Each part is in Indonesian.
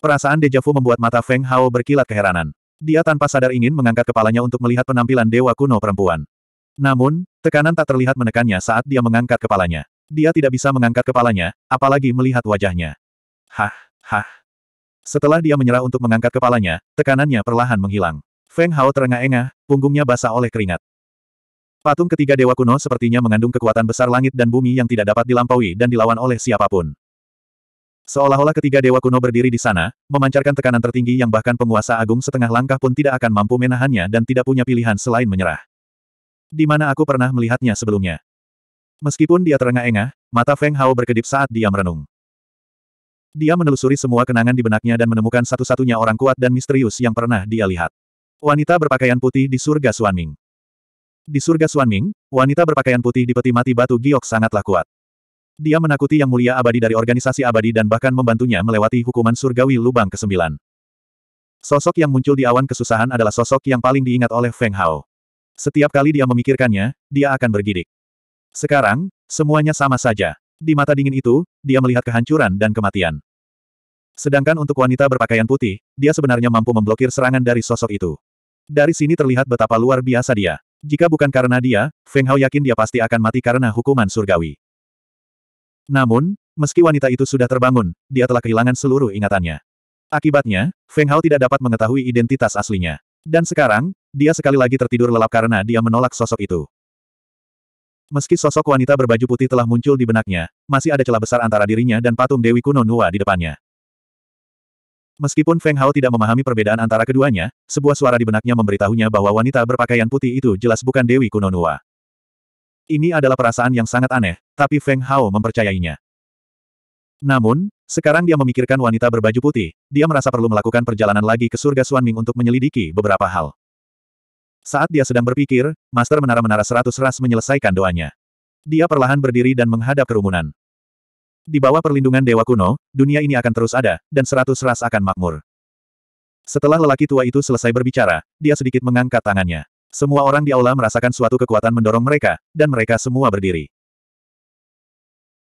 Perasaan dejavu membuat mata Feng Hao berkilat keheranan. Dia tanpa sadar ingin mengangkat kepalanya untuk melihat penampilan dewa kuno perempuan. Namun, tekanan tak terlihat menekannya saat dia mengangkat kepalanya. Dia tidak bisa mengangkat kepalanya, apalagi melihat wajahnya. Hah, hah. Setelah dia menyerah untuk mengangkat kepalanya, tekanannya perlahan menghilang. Feng Hao terengah-engah, punggungnya basah oleh keringat. Patung ketiga Dewa Kuno sepertinya mengandung kekuatan besar langit dan bumi yang tidak dapat dilampaui dan dilawan oleh siapapun. Seolah-olah ketiga dewa kuno berdiri di sana, memancarkan tekanan tertinggi yang bahkan penguasa agung setengah langkah pun tidak akan mampu menahannya dan tidak punya pilihan selain menyerah. Di mana aku pernah melihatnya sebelumnya. Meskipun dia terengah-engah, mata Feng Hao berkedip saat dia merenung. Dia menelusuri semua kenangan di benaknya dan menemukan satu-satunya orang kuat dan misterius yang pernah dia lihat. Wanita berpakaian putih di surga Suanming. Di surga Suanming, wanita berpakaian putih di peti mati batu giok sangatlah kuat. Dia menakuti yang mulia abadi dari organisasi abadi dan bahkan membantunya melewati hukuman surgawi lubang ke-9. Sosok yang muncul di awan kesusahan adalah sosok yang paling diingat oleh Feng Hao. Setiap kali dia memikirkannya, dia akan bergidik. Sekarang, semuanya sama saja. Di mata dingin itu, dia melihat kehancuran dan kematian. Sedangkan untuk wanita berpakaian putih, dia sebenarnya mampu memblokir serangan dari sosok itu. Dari sini terlihat betapa luar biasa dia. Jika bukan karena dia, Feng Hao yakin dia pasti akan mati karena hukuman surgawi. Namun, meski wanita itu sudah terbangun, dia telah kehilangan seluruh ingatannya. Akibatnya, Feng Hao tidak dapat mengetahui identitas aslinya. Dan sekarang, dia sekali lagi tertidur lelap karena dia menolak sosok itu. Meski sosok wanita berbaju putih telah muncul di benaknya, masih ada celah besar antara dirinya dan patung Dewi Kuno Nua di depannya. Meskipun Feng Hao tidak memahami perbedaan antara keduanya, sebuah suara di benaknya memberitahunya bahwa wanita berpakaian putih itu jelas bukan Dewi Kuno Nua. Ini adalah perasaan yang sangat aneh, tapi Feng Hao mempercayainya. Namun, sekarang dia memikirkan wanita berbaju putih, dia merasa perlu melakukan perjalanan lagi ke surga Ming untuk menyelidiki beberapa hal. Saat dia sedang berpikir, Master Menara-Menara Seratus Ras menyelesaikan doanya. Dia perlahan berdiri dan menghadap kerumunan. Di bawah perlindungan Dewa Kuno, dunia ini akan terus ada, dan Seratus Ras akan makmur. Setelah lelaki tua itu selesai berbicara, dia sedikit mengangkat tangannya. Semua orang di aula merasakan suatu kekuatan mendorong mereka, dan mereka semua berdiri.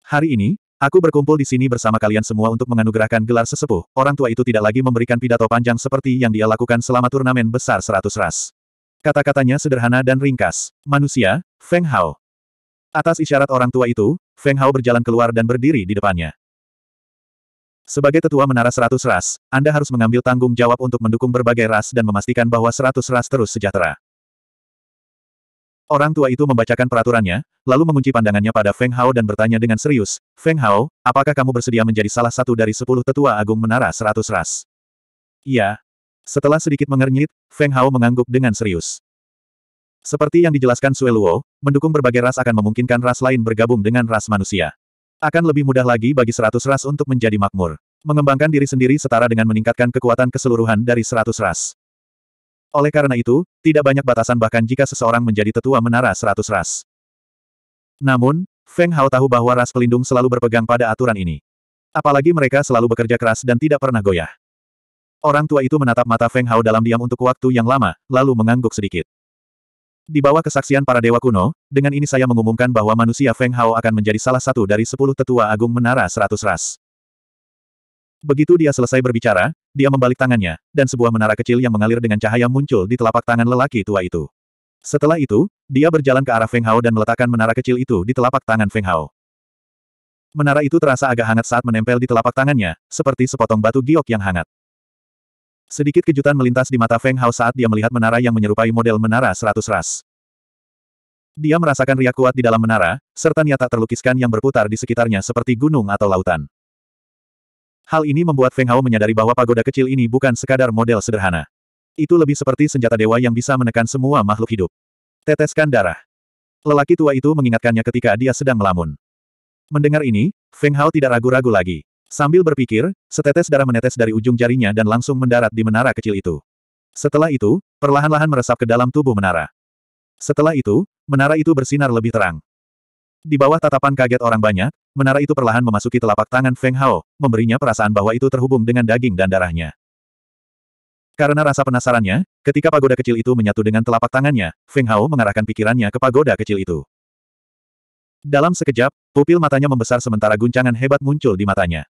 Hari ini, aku berkumpul di sini bersama kalian semua untuk menganugerahkan gelar sesepuh. Orang tua itu tidak lagi memberikan pidato panjang seperti yang dia lakukan selama turnamen besar seratus ras. Kata-katanya sederhana dan ringkas. Manusia, Feng Hao. Atas isyarat orang tua itu, Feng Hao berjalan keluar dan berdiri di depannya. Sebagai tetua menara seratus ras, Anda harus mengambil tanggung jawab untuk mendukung berbagai ras dan memastikan bahwa seratus ras terus sejahtera. Orang tua itu membacakan peraturannya, lalu mengunci pandangannya pada Feng Hao dan bertanya dengan serius, Feng Hao, apakah kamu bersedia menjadi salah satu dari sepuluh tetua agung menara seratus ras? Iya. Setelah sedikit mengernyit, Feng Hao mengangguk dengan serius. Seperti yang dijelaskan Sue Luo, mendukung berbagai ras akan memungkinkan ras lain bergabung dengan ras manusia. Akan lebih mudah lagi bagi seratus ras untuk menjadi makmur. Mengembangkan diri sendiri setara dengan meningkatkan kekuatan keseluruhan dari seratus ras. Oleh karena itu, tidak banyak batasan bahkan jika seseorang menjadi tetua menara seratus ras. Namun, Feng Hao tahu bahwa ras pelindung selalu berpegang pada aturan ini. Apalagi mereka selalu bekerja keras dan tidak pernah goyah. Orang tua itu menatap mata Feng Hao dalam diam untuk waktu yang lama, lalu mengangguk sedikit. Di bawah kesaksian para dewa kuno, dengan ini saya mengumumkan bahwa manusia Feng Hao akan menjadi salah satu dari sepuluh tetua agung menara seratus ras. Begitu dia selesai berbicara, dia membalik tangannya, dan sebuah menara kecil yang mengalir dengan cahaya muncul di telapak tangan lelaki tua itu. Setelah itu, dia berjalan ke arah Feng Hao dan meletakkan menara kecil itu di telapak tangan Feng Hao. Menara itu terasa agak hangat saat menempel di telapak tangannya, seperti sepotong batu giok yang hangat. Sedikit kejutan melintas di mata Feng Hao saat dia melihat menara yang menyerupai model menara seratus ras. Dia merasakan riak kuat di dalam menara, serta niat tak terlukiskan yang berputar di sekitarnya seperti gunung atau lautan. Hal ini membuat Feng Hao menyadari bahwa pagoda kecil ini bukan sekadar model sederhana. Itu lebih seperti senjata dewa yang bisa menekan semua makhluk hidup. Teteskan darah. Lelaki tua itu mengingatkannya ketika dia sedang melamun. Mendengar ini, Feng Hao tidak ragu-ragu lagi. Sambil berpikir, setetes darah menetes dari ujung jarinya dan langsung mendarat di menara kecil itu. Setelah itu, perlahan-lahan meresap ke dalam tubuh menara. Setelah itu, menara itu bersinar lebih terang. Di bawah tatapan kaget orang banyak, Menara itu perlahan memasuki telapak tangan Feng Hao, memberinya perasaan bahwa itu terhubung dengan daging dan darahnya. Karena rasa penasarannya, ketika pagoda kecil itu menyatu dengan telapak tangannya, Feng Hao mengarahkan pikirannya ke pagoda kecil itu. Dalam sekejap, pupil matanya membesar sementara guncangan hebat muncul di matanya.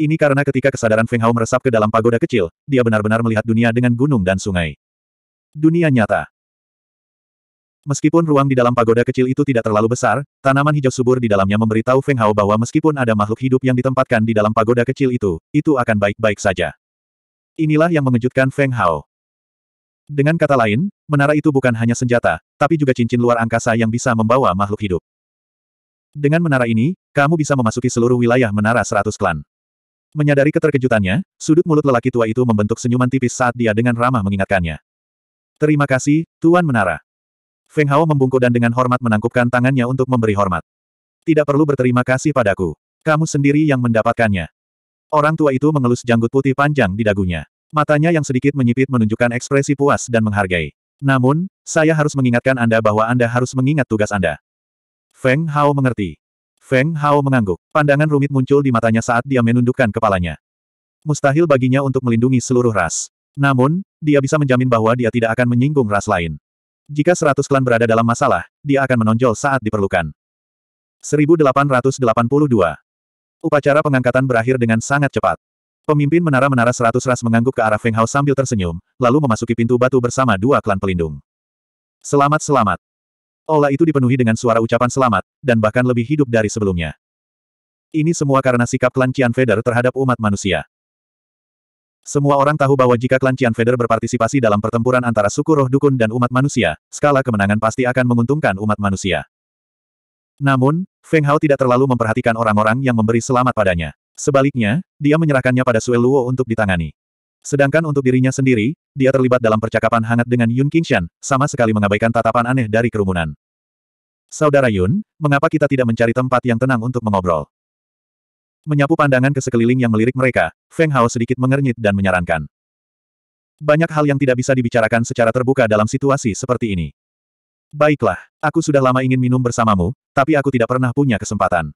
Ini karena ketika kesadaran Feng Hao meresap ke dalam pagoda kecil, dia benar-benar melihat dunia dengan gunung dan sungai. Dunia nyata. Meskipun ruang di dalam pagoda kecil itu tidak terlalu besar, tanaman hijau subur di dalamnya memberitahu Feng Hao bahwa meskipun ada makhluk hidup yang ditempatkan di dalam pagoda kecil itu, itu akan baik-baik saja. Inilah yang mengejutkan Feng Hao. Dengan kata lain, menara itu bukan hanya senjata, tapi juga cincin luar angkasa yang bisa membawa makhluk hidup. Dengan menara ini, kamu bisa memasuki seluruh wilayah menara seratus klan. Menyadari keterkejutannya, sudut mulut lelaki tua itu membentuk senyuman tipis saat dia dengan ramah mengingatkannya. Terima kasih, Tuan Menara. Feng Hao membungkuk dan dengan hormat menangkupkan tangannya untuk memberi hormat. Tidak perlu berterima kasih padaku. Kamu sendiri yang mendapatkannya. Orang tua itu mengelus janggut putih panjang di dagunya. Matanya yang sedikit menyipit menunjukkan ekspresi puas dan menghargai. Namun, saya harus mengingatkan Anda bahwa Anda harus mengingat tugas Anda. Feng Hao mengerti. Feng Hao mengangguk. Pandangan rumit muncul di matanya saat dia menundukkan kepalanya. Mustahil baginya untuk melindungi seluruh ras. Namun, dia bisa menjamin bahwa dia tidak akan menyinggung ras lain. Jika seratus klan berada dalam masalah, dia akan menonjol saat diperlukan. 1882. Upacara pengangkatan berakhir dengan sangat cepat. Pemimpin menara-menara seratus ras mengangguk ke arah Feng Hao sambil tersenyum, lalu memasuki pintu batu bersama dua klan pelindung. Selamat-selamat. Ola itu dipenuhi dengan suara ucapan selamat, dan bahkan lebih hidup dari sebelumnya. Ini semua karena sikap klan Qian Feder terhadap umat manusia. Semua orang tahu bahwa jika klan Qian Feather berpartisipasi dalam pertempuran antara suku roh dukun dan umat manusia, skala kemenangan pasti akan menguntungkan umat manusia. Namun, Feng Hao tidak terlalu memperhatikan orang-orang yang memberi selamat padanya. Sebaliknya, dia menyerahkannya pada Sue Luo untuk ditangani. Sedangkan untuk dirinya sendiri, dia terlibat dalam percakapan hangat dengan Yun Qingshan, sama sekali mengabaikan tatapan aneh dari kerumunan. Saudara Yun, mengapa kita tidak mencari tempat yang tenang untuk mengobrol? Menyapu pandangan ke sekeliling yang melirik mereka, Feng Hao sedikit mengernyit dan menyarankan. Banyak hal yang tidak bisa dibicarakan secara terbuka dalam situasi seperti ini. Baiklah, aku sudah lama ingin minum bersamamu, tapi aku tidak pernah punya kesempatan.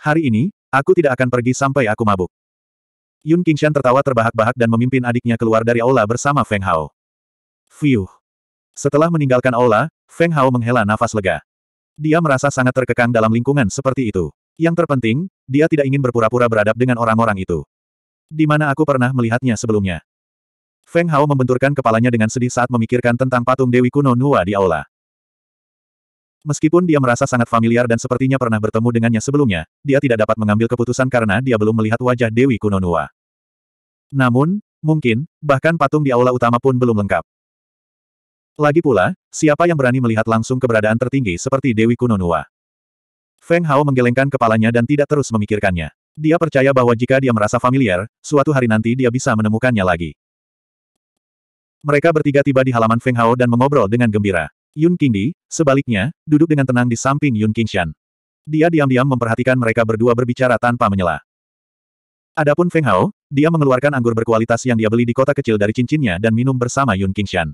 Hari ini, aku tidak akan pergi sampai aku mabuk. Yun Qingshan tertawa terbahak-bahak dan memimpin adiknya keluar dari aula bersama Feng Hao. Fiuh. Setelah meninggalkan aula, Feng Hao menghela nafas lega. Dia merasa sangat terkekang dalam lingkungan seperti itu. Yang terpenting, dia tidak ingin berpura-pura beradab dengan orang-orang itu. Di mana aku pernah melihatnya sebelumnya. Feng Hao membenturkan kepalanya dengan sedih saat memikirkan tentang patung Dewi kuno Nua di aula. Meskipun dia merasa sangat familiar dan sepertinya pernah bertemu dengannya sebelumnya, dia tidak dapat mengambil keputusan karena dia belum melihat wajah Dewi Kuno Nua. Namun, mungkin, bahkan patung di aula utama pun belum lengkap. Lagi pula, siapa yang berani melihat langsung keberadaan tertinggi seperti Dewi Kuno Nua? Feng Hao menggelengkan kepalanya dan tidak terus memikirkannya. Dia percaya bahwa jika dia merasa familiar, suatu hari nanti dia bisa menemukannya lagi. Mereka bertiga tiba di halaman Feng Hao dan mengobrol dengan gembira. Yun Qingdi, sebaliknya, duduk dengan tenang di samping Yun Qingshan. Dia diam-diam memperhatikan mereka berdua berbicara tanpa menyela. Adapun Feng Hao, dia mengeluarkan anggur berkualitas yang dia beli di kota kecil dari cincinnya dan minum bersama Yun Qingshan.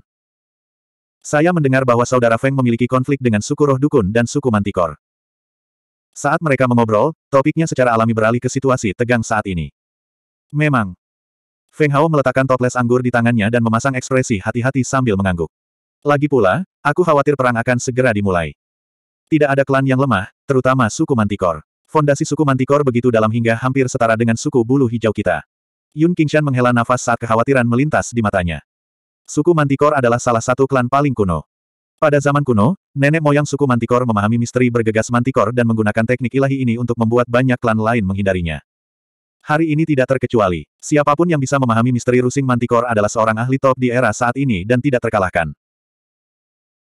Saya mendengar bahwa saudara Feng memiliki konflik dengan suku roh dukun dan suku mantikor. Saat mereka mengobrol, topiknya secara alami beralih ke situasi tegang saat ini. Memang. Feng Hao meletakkan toples anggur di tangannya dan memasang ekspresi hati-hati sambil mengangguk. Lagi pula, aku khawatir perang akan segera dimulai. Tidak ada klan yang lemah, terutama suku Mantikor. Fondasi suku Mantikor begitu dalam hingga hampir setara dengan suku bulu hijau kita. Yun Qingshan menghela nafas saat kekhawatiran melintas di matanya. Suku Mantikor adalah salah satu klan paling kuno. Pada zaman kuno, Nenek moyang suku Mantikor memahami misteri bergegas Mantikor dan menggunakan teknik ilahi ini untuk membuat banyak klan lain menghindarinya. Hari ini tidak terkecuali. Siapapun yang bisa memahami misteri rusing Mantikor adalah seorang ahli top di era saat ini dan tidak terkalahkan.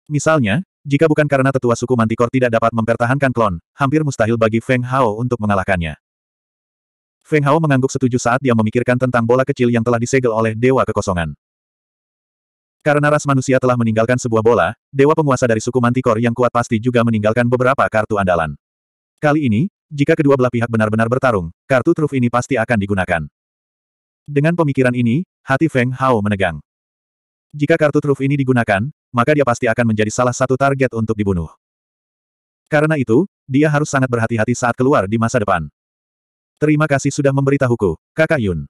Misalnya, jika bukan karena tetua suku Mantikor tidak dapat mempertahankan klon, hampir mustahil bagi Feng Hao untuk mengalahkannya. Feng Hao mengangguk setuju saat dia memikirkan tentang bola kecil yang telah disegel oleh Dewa Kekosongan. Karena ras manusia telah meninggalkan sebuah bola, dewa penguasa dari suku Mantikor yang kuat pasti juga meninggalkan beberapa kartu andalan. Kali ini, jika kedua belah pihak benar-benar bertarung, kartu truf ini pasti akan digunakan. Dengan pemikiran ini, hati Feng Hao menegang. Jika kartu truf ini digunakan, maka dia pasti akan menjadi salah satu target untuk dibunuh. Karena itu, dia harus sangat berhati-hati saat keluar di masa depan. Terima kasih sudah memberitahuku, kakak Yun.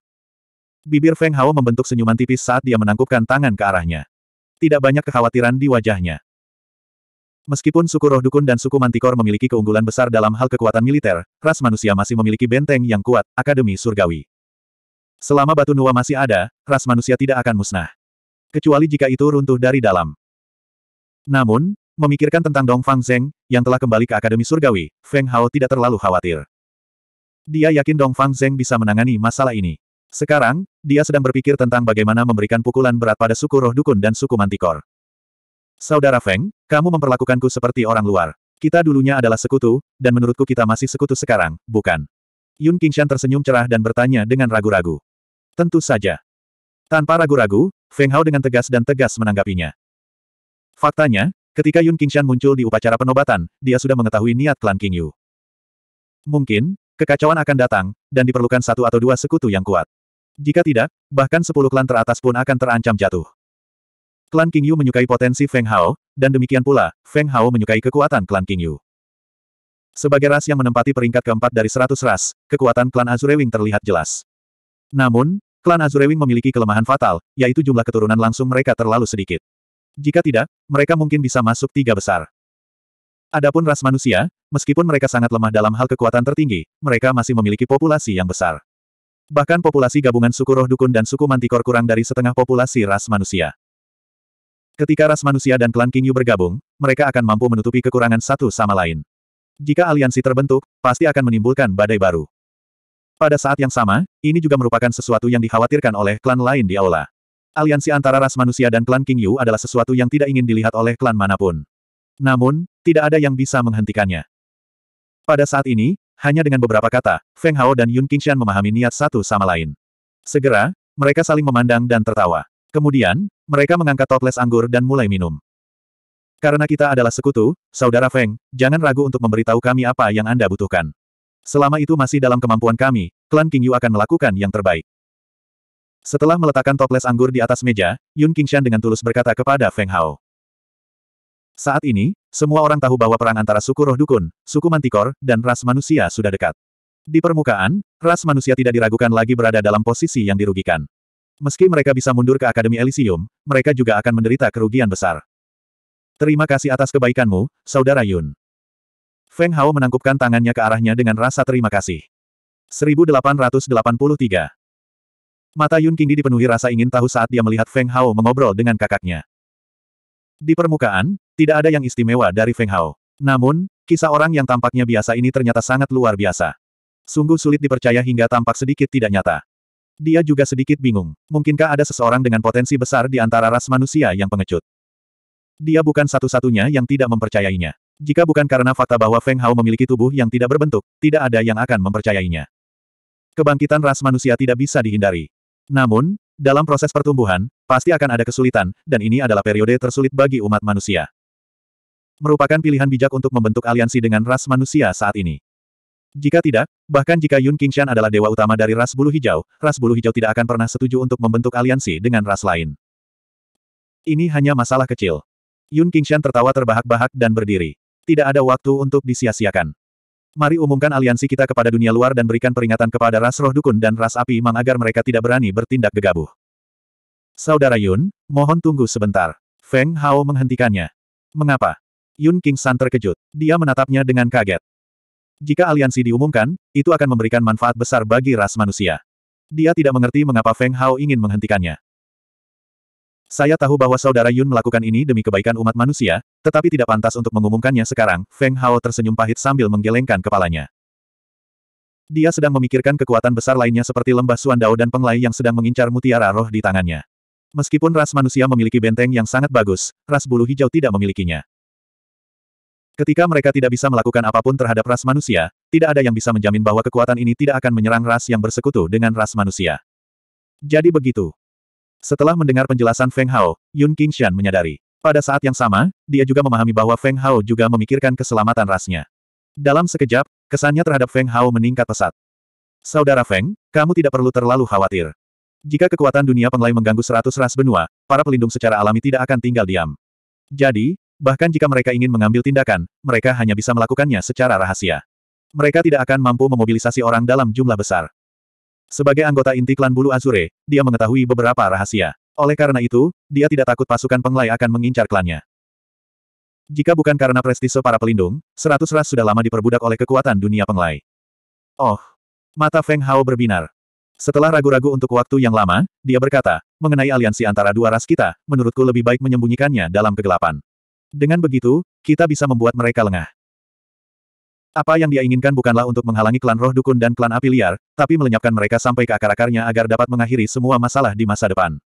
Bibir Feng Hao membentuk senyuman tipis saat dia menangkupkan tangan ke arahnya. Tidak banyak kekhawatiran di wajahnya. Meskipun suku roh dukun dan suku mantikor memiliki keunggulan besar dalam hal kekuatan militer, ras manusia masih memiliki benteng yang kuat, Akademi Surgawi. Selama batu nua masih ada, ras manusia tidak akan musnah. Kecuali jika itu runtuh dari dalam. Namun, memikirkan tentang Dong Fang Zeng, yang telah kembali ke Akademi Surgawi, Feng Hao tidak terlalu khawatir. Dia yakin Dong Fang Zeng bisa menangani masalah ini. Sekarang, dia sedang berpikir tentang bagaimana memberikan pukulan berat pada suku roh dukun dan suku mantikor. Saudara Feng, kamu memperlakukanku seperti orang luar. Kita dulunya adalah sekutu, dan menurutku kita masih sekutu sekarang, bukan? Yun Qingshan tersenyum cerah dan bertanya dengan ragu-ragu. Tentu saja. Tanpa ragu-ragu, Feng Hao dengan tegas dan tegas menanggapinya. Faktanya, ketika Yun Qingshan muncul di upacara penobatan, dia sudah mengetahui niat klan Qingyu. Mungkin, kekacauan akan datang, dan diperlukan satu atau dua sekutu yang kuat. Jika tidak, bahkan sepuluh klan teratas pun akan terancam jatuh. Klan King Yu menyukai potensi Feng Hao, dan demikian pula, Feng Hao menyukai kekuatan klan King Yu. Sebagai ras yang menempati peringkat keempat dari seratus ras, kekuatan klan Azurewing terlihat jelas. Namun, klan Azurewing memiliki kelemahan fatal, yaitu jumlah keturunan langsung mereka terlalu sedikit. Jika tidak, mereka mungkin bisa masuk tiga besar. Adapun ras manusia, meskipun mereka sangat lemah dalam hal kekuatan tertinggi, mereka masih memiliki populasi yang besar. Bahkan populasi gabungan suku roh dukun dan suku mantikor kurang dari setengah populasi ras manusia. Ketika ras manusia dan klan Kingyu bergabung, mereka akan mampu menutupi kekurangan satu sama lain. Jika aliansi terbentuk, pasti akan menimbulkan badai baru. Pada saat yang sama, ini juga merupakan sesuatu yang dikhawatirkan oleh klan lain di aula. Aliansi antara ras manusia dan klan Kingyu adalah sesuatu yang tidak ingin dilihat oleh klan manapun. Namun, tidak ada yang bisa menghentikannya. Pada saat ini, hanya dengan beberapa kata, Feng Hao dan Yun Qingshan memahami niat satu sama lain. Segera, mereka saling memandang dan tertawa. Kemudian, mereka mengangkat toples anggur dan mulai minum. Karena kita adalah sekutu, Saudara Feng, jangan ragu untuk memberitahu kami apa yang Anda butuhkan. Selama itu masih dalam kemampuan kami, klan King Yu akan melakukan yang terbaik. Setelah meletakkan toples anggur di atas meja, Yun Qingshan dengan tulus berkata kepada Feng Hao. Saat ini, semua orang tahu bahwa perang antara suku roh dukun, suku mantikor, dan ras manusia sudah dekat. Di permukaan, ras manusia tidak diragukan lagi berada dalam posisi yang dirugikan. Meski mereka bisa mundur ke Akademi Elysium, mereka juga akan menderita kerugian besar. Terima kasih atas kebaikanmu, Saudara Yun. Feng Hao menangkupkan tangannya ke arahnya dengan rasa terima kasih. 1883 Mata Yun Kingdi dipenuhi rasa ingin tahu saat dia melihat Feng Hao mengobrol dengan kakaknya. Di permukaan, tidak ada yang istimewa dari Feng Hao. Namun, kisah orang yang tampaknya biasa ini ternyata sangat luar biasa. Sungguh sulit dipercaya hingga tampak sedikit tidak nyata. Dia juga sedikit bingung. Mungkinkah ada seseorang dengan potensi besar di antara ras manusia yang pengecut? Dia bukan satu-satunya yang tidak mempercayainya. Jika bukan karena fakta bahwa Feng Hao memiliki tubuh yang tidak berbentuk, tidak ada yang akan mempercayainya. Kebangkitan ras manusia tidak bisa dihindari. Namun, dalam proses pertumbuhan, pasti akan ada kesulitan, dan ini adalah periode tersulit bagi umat manusia. Merupakan pilihan bijak untuk membentuk aliansi dengan ras manusia saat ini. Jika tidak, bahkan jika Yun Qingshan adalah dewa utama dari ras bulu hijau, ras bulu hijau tidak akan pernah setuju untuk membentuk aliansi dengan ras lain. Ini hanya masalah kecil. Yun Qingshan tertawa terbahak-bahak dan berdiri. Tidak ada waktu untuk disia-siakan. Mari umumkan aliansi kita kepada dunia luar dan berikan peringatan kepada ras roh dukun dan ras api mang agar mereka tidak berani bertindak gegabah. Saudara Yun, mohon tunggu sebentar. Feng Hao menghentikannya. Mengapa? Yun King San terkejut. Dia menatapnya dengan kaget. Jika aliansi diumumkan, itu akan memberikan manfaat besar bagi ras manusia. Dia tidak mengerti mengapa Feng Hao ingin menghentikannya. Saya tahu bahwa saudara Yun melakukan ini demi kebaikan umat manusia, tetapi tidak pantas untuk mengumumkannya sekarang. Feng Hao tersenyum pahit sambil menggelengkan kepalanya. Dia sedang memikirkan kekuatan besar lainnya seperti lembah Suandao dan Penglai yang sedang mengincar mutiara roh di tangannya. Meskipun ras manusia memiliki benteng yang sangat bagus, ras bulu hijau tidak memilikinya. Ketika mereka tidak bisa melakukan apapun terhadap ras manusia, tidak ada yang bisa menjamin bahwa kekuatan ini tidak akan menyerang ras yang bersekutu dengan ras manusia. Jadi begitu. Setelah mendengar penjelasan Feng Hao, Yun Qingshan menyadari. Pada saat yang sama, dia juga memahami bahwa Feng Hao juga memikirkan keselamatan rasnya. Dalam sekejap, kesannya terhadap Feng Hao meningkat pesat. Saudara Feng, kamu tidak perlu terlalu khawatir. Jika kekuatan dunia penglai mengganggu seratus ras benua, para pelindung secara alami tidak akan tinggal diam. Jadi, bahkan jika mereka ingin mengambil tindakan, mereka hanya bisa melakukannya secara rahasia. Mereka tidak akan mampu memobilisasi orang dalam jumlah besar. Sebagai anggota inti klan Bulu Azure, dia mengetahui beberapa rahasia. Oleh karena itu, dia tidak takut pasukan penglai akan mengincar klannya. Jika bukan karena prestise para pelindung, seratus ras sudah lama diperbudak oleh kekuatan dunia penglai. Oh! Mata Feng Hao berbinar. Setelah ragu-ragu untuk waktu yang lama, dia berkata, mengenai aliansi antara dua ras kita, menurutku lebih baik menyembunyikannya dalam kegelapan. Dengan begitu, kita bisa membuat mereka lengah. Apa yang dia inginkan bukanlah untuk menghalangi klan roh dukun dan klan api liar, tapi melenyapkan mereka sampai ke akar-akarnya agar dapat mengakhiri semua masalah di masa depan.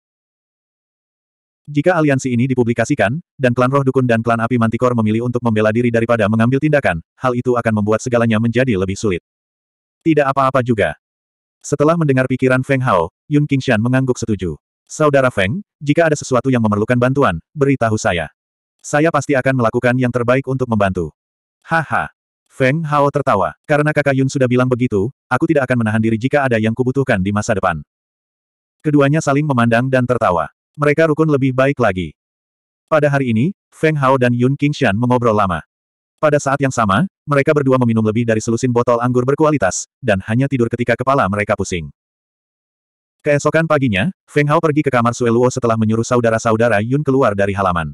Jika aliansi ini dipublikasikan, dan klan roh dukun dan klan api mantikor memilih untuk membela diri daripada mengambil tindakan, hal itu akan membuat segalanya menjadi lebih sulit. Tidak apa-apa juga, setelah mendengar pikiran Feng Hao, Yun Qingshan mengangguk setuju. Saudara Feng, jika ada sesuatu yang memerlukan bantuan, beritahu saya. Saya pasti akan melakukan yang terbaik untuk membantu. Haha. Feng Hao tertawa. Karena kakak Yun sudah bilang begitu, aku tidak akan menahan diri jika ada yang kubutuhkan di masa depan. Keduanya saling memandang dan tertawa. Mereka rukun lebih baik lagi. Pada hari ini, Feng Hao dan Yun Qingshan mengobrol lama. Pada saat yang sama, mereka berdua meminum lebih dari selusin botol anggur berkualitas, dan hanya tidur ketika kepala mereka pusing. Keesokan paginya, Feng Hao pergi ke kamar Sue Luo setelah menyuruh saudara-saudara Yun keluar dari halaman.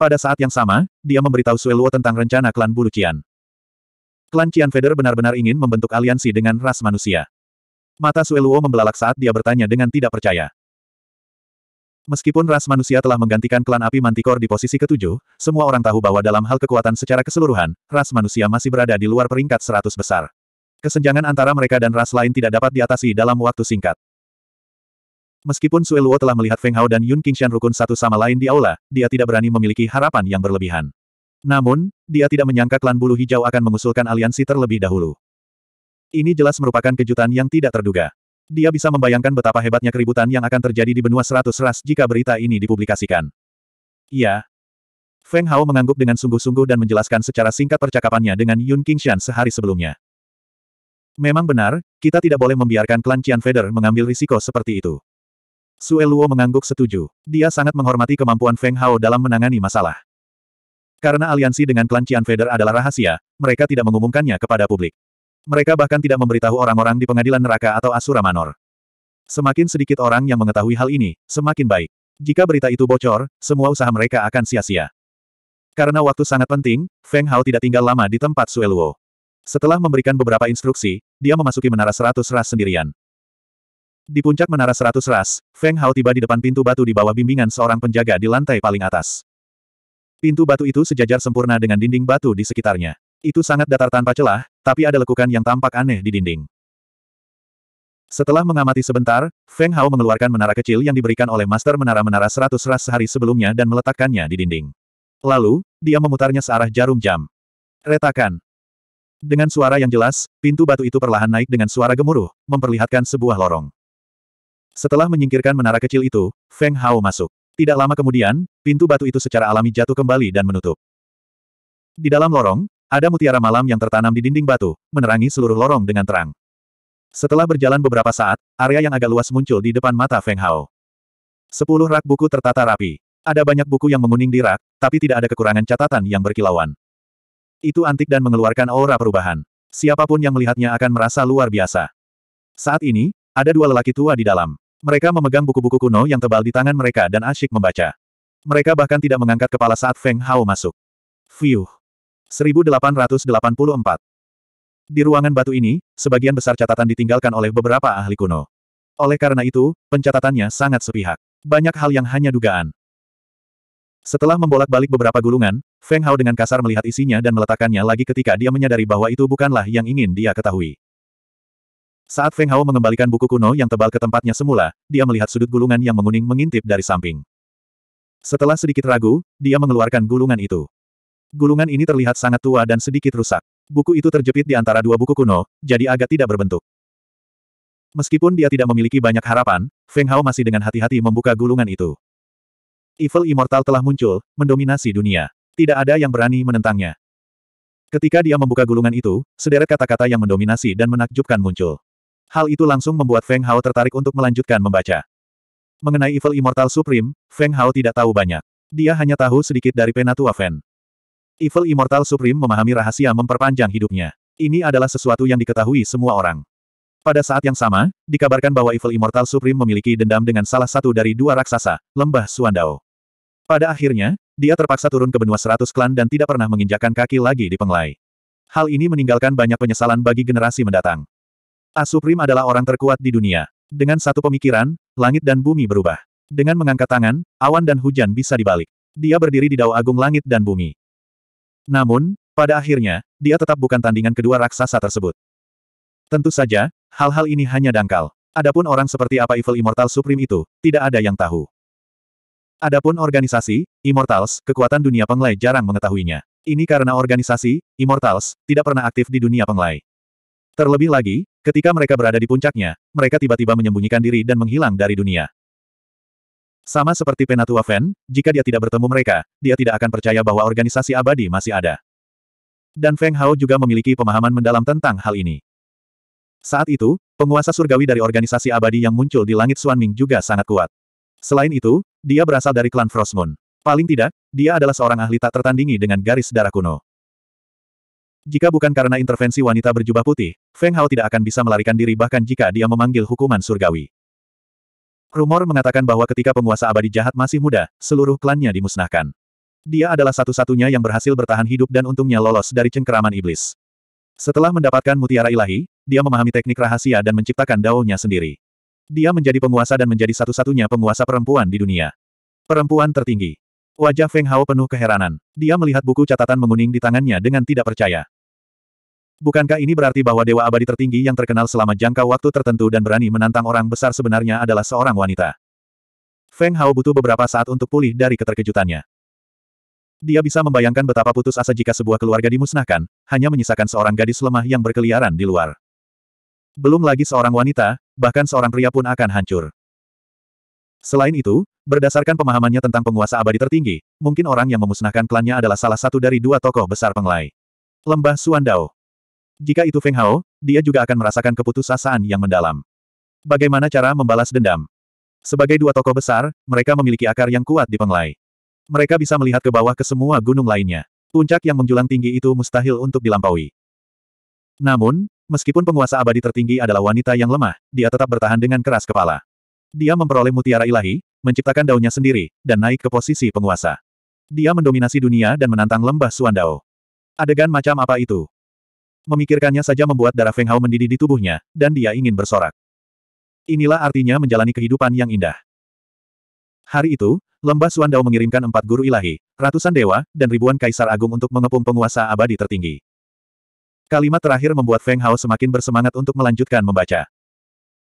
Pada saat yang sama, dia memberitahu Sue Luo tentang rencana klan Bulu Qian. Klan Qian Feder benar-benar ingin membentuk aliansi dengan ras manusia. Mata Sue Luo membelalak saat dia bertanya dengan tidak percaya. Meskipun ras manusia telah menggantikan klan api mantikor di posisi ketujuh, semua orang tahu bahwa dalam hal kekuatan secara keseluruhan, ras manusia masih berada di luar peringkat seratus besar. Kesenjangan antara mereka dan ras lain tidak dapat diatasi dalam waktu singkat. Meskipun Sue Luo telah melihat Feng Hao dan Yun Qingshan rukun satu sama lain di aula, dia tidak berani memiliki harapan yang berlebihan. Namun, dia tidak menyangka klan bulu hijau akan mengusulkan aliansi terlebih dahulu. Ini jelas merupakan kejutan yang tidak terduga. Dia bisa membayangkan betapa hebatnya keributan yang akan terjadi di benua seratus ras jika berita ini dipublikasikan. Iya. Feng Hao mengangguk dengan sungguh-sungguh dan menjelaskan secara singkat percakapannya dengan Yun Qingshan sehari sebelumnya. Memang benar, kita tidak boleh membiarkan klan Qian Feder mengambil risiko seperti itu. Sue Luo mengangguk setuju. Dia sangat menghormati kemampuan Feng Hao dalam menangani masalah. Karena aliansi dengan klan Qian Feder adalah rahasia, mereka tidak mengumumkannya kepada publik. Mereka bahkan tidak memberitahu orang-orang di pengadilan neraka atau Asura Manor. Semakin sedikit orang yang mengetahui hal ini, semakin baik. Jika berita itu bocor, semua usaha mereka akan sia-sia. Karena waktu sangat penting, Feng Hao tidak tinggal lama di tempat Sueluo. Setelah memberikan beberapa instruksi, dia memasuki menara seratus ras sendirian. Di puncak menara seratus ras, Feng Hao tiba di depan pintu batu di bawah bimbingan seorang penjaga di lantai paling atas. Pintu batu itu sejajar sempurna dengan dinding batu di sekitarnya. Itu sangat datar tanpa celah, tapi ada lekukan yang tampak aneh di dinding. Setelah mengamati sebentar, Feng Hao mengeluarkan menara kecil yang diberikan oleh Master Menara-Menara seratus ras sehari sebelumnya dan meletakkannya di dinding. Lalu, dia memutarnya searah jarum jam. Retakan. Dengan suara yang jelas, pintu batu itu perlahan naik dengan suara gemuruh, memperlihatkan sebuah lorong. Setelah menyingkirkan menara kecil itu, Feng Hao masuk. Tidak lama kemudian, pintu batu itu secara alami jatuh kembali dan menutup. Di dalam lorong, ada mutiara malam yang tertanam di dinding batu, menerangi seluruh lorong dengan terang. Setelah berjalan beberapa saat, area yang agak luas muncul di depan mata Feng Hao. Sepuluh rak buku tertata rapi. Ada banyak buku yang menguning di rak, tapi tidak ada kekurangan catatan yang berkilauan. Itu antik dan mengeluarkan aura perubahan. Siapapun yang melihatnya akan merasa luar biasa. Saat ini, ada dua lelaki tua di dalam. Mereka memegang buku-buku kuno yang tebal di tangan mereka dan asyik membaca. Mereka bahkan tidak mengangkat kepala saat Feng Hao masuk. Fiuh. 1884. Di ruangan batu ini, sebagian besar catatan ditinggalkan oleh beberapa ahli kuno. Oleh karena itu, pencatatannya sangat sepihak. Banyak hal yang hanya dugaan. Setelah membolak-balik beberapa gulungan, Feng Hao dengan kasar melihat isinya dan meletakkannya lagi ketika dia menyadari bahwa itu bukanlah yang ingin dia ketahui. Saat Feng Hao mengembalikan buku kuno yang tebal ke tempatnya semula, dia melihat sudut gulungan yang menguning mengintip dari samping. Setelah sedikit ragu, dia mengeluarkan gulungan itu. Gulungan ini terlihat sangat tua dan sedikit rusak. Buku itu terjepit di antara dua buku kuno, jadi agak tidak berbentuk. Meskipun dia tidak memiliki banyak harapan, Feng Hao masih dengan hati-hati membuka gulungan itu. Evil Immortal telah muncul, mendominasi dunia. Tidak ada yang berani menentangnya. Ketika dia membuka gulungan itu, sederet kata-kata yang mendominasi dan menakjubkan muncul. Hal itu langsung membuat Feng Hao tertarik untuk melanjutkan membaca. Mengenai Evil Immortal Supreme, Feng Hao tidak tahu banyak. Dia hanya tahu sedikit dari Penatua Fen. Evil Immortal Supreme memahami rahasia memperpanjang hidupnya. Ini adalah sesuatu yang diketahui semua orang. Pada saat yang sama, dikabarkan bahwa Evil Immortal Supreme memiliki dendam dengan salah satu dari dua raksasa, Lembah Suandao. Pada akhirnya, dia terpaksa turun ke benua seratus klan dan tidak pernah menginjakan kaki lagi di penglai. Hal ini meninggalkan banyak penyesalan bagi generasi mendatang. Asuprim adalah orang terkuat di dunia. Dengan satu pemikiran, langit dan bumi berubah. Dengan mengangkat tangan, awan dan hujan bisa dibalik. Dia berdiri di dao agung langit dan bumi. Namun, pada akhirnya, dia tetap bukan tandingan kedua raksasa tersebut. Tentu saja, hal-hal ini hanya dangkal. Adapun orang seperti apa Evil Immortal Supreme itu, tidak ada yang tahu. Adapun organisasi, Immortals, kekuatan dunia penglai jarang mengetahuinya. Ini karena organisasi, Immortals, tidak pernah aktif di dunia penglai. Terlebih lagi, ketika mereka berada di puncaknya, mereka tiba-tiba menyembunyikan diri dan menghilang dari dunia. Sama seperti Penatua Fan, jika dia tidak bertemu mereka, dia tidak akan percaya bahwa organisasi abadi masih ada. Dan Feng Hao juga memiliki pemahaman mendalam tentang hal ini. Saat itu, penguasa surgawi dari organisasi abadi yang muncul di langit Suanming juga sangat kuat. Selain itu, dia berasal dari klan Frostmoon. Paling tidak, dia adalah seorang ahli tak tertandingi dengan garis darah kuno. Jika bukan karena intervensi wanita berjubah putih, Feng Hao tidak akan bisa melarikan diri bahkan jika dia memanggil hukuman surgawi. Rumor mengatakan bahwa ketika penguasa abadi jahat masih muda, seluruh klannya dimusnahkan. Dia adalah satu-satunya yang berhasil bertahan hidup dan untungnya lolos dari cengkeraman iblis. Setelah mendapatkan mutiara ilahi, dia memahami teknik rahasia dan menciptakan daunnya sendiri. Dia menjadi penguasa dan menjadi satu-satunya penguasa perempuan di dunia. Perempuan tertinggi. Wajah Feng Hao penuh keheranan. Dia melihat buku catatan menguning di tangannya dengan tidak percaya. Bukankah ini berarti bahwa Dewa Abadi tertinggi yang terkenal selama jangka waktu tertentu dan berani menantang orang besar sebenarnya adalah seorang wanita? Feng Hao butuh beberapa saat untuk pulih dari keterkejutannya. Dia bisa membayangkan betapa putus asa jika sebuah keluarga dimusnahkan, hanya menyisakan seorang gadis lemah yang berkeliaran di luar. Belum lagi seorang wanita, bahkan seorang pria pun akan hancur. Selain itu, berdasarkan pemahamannya tentang penguasa abadi tertinggi, mungkin orang yang memusnahkan klannya adalah salah satu dari dua tokoh besar penglai. Lembah Suandao jika itu Feng Hao, dia juga akan merasakan keputusasaan yang mendalam. Bagaimana cara membalas dendam? Sebagai dua tokoh besar, mereka memiliki akar yang kuat di Penglai. Mereka bisa melihat ke bawah ke semua gunung lainnya. Puncak yang menjulang tinggi itu mustahil untuk dilampaui. Namun, meskipun penguasa abadi tertinggi adalah wanita yang lemah, dia tetap bertahan dengan keras kepala. Dia memperoleh mutiara ilahi, menciptakan daunnya sendiri, dan naik ke posisi penguasa. Dia mendominasi dunia dan menantang lembah Suandao. Adegan macam apa itu? Memikirkannya saja membuat darah Feng Hao mendidih di tubuhnya, dan dia ingin bersorak. Inilah artinya menjalani kehidupan yang indah. Hari itu, Lembah Suandao mengirimkan empat guru ilahi, ratusan dewa, dan ribuan kaisar agung untuk mengepung penguasa abadi tertinggi. Kalimat terakhir membuat Feng Hao semakin bersemangat untuk melanjutkan membaca.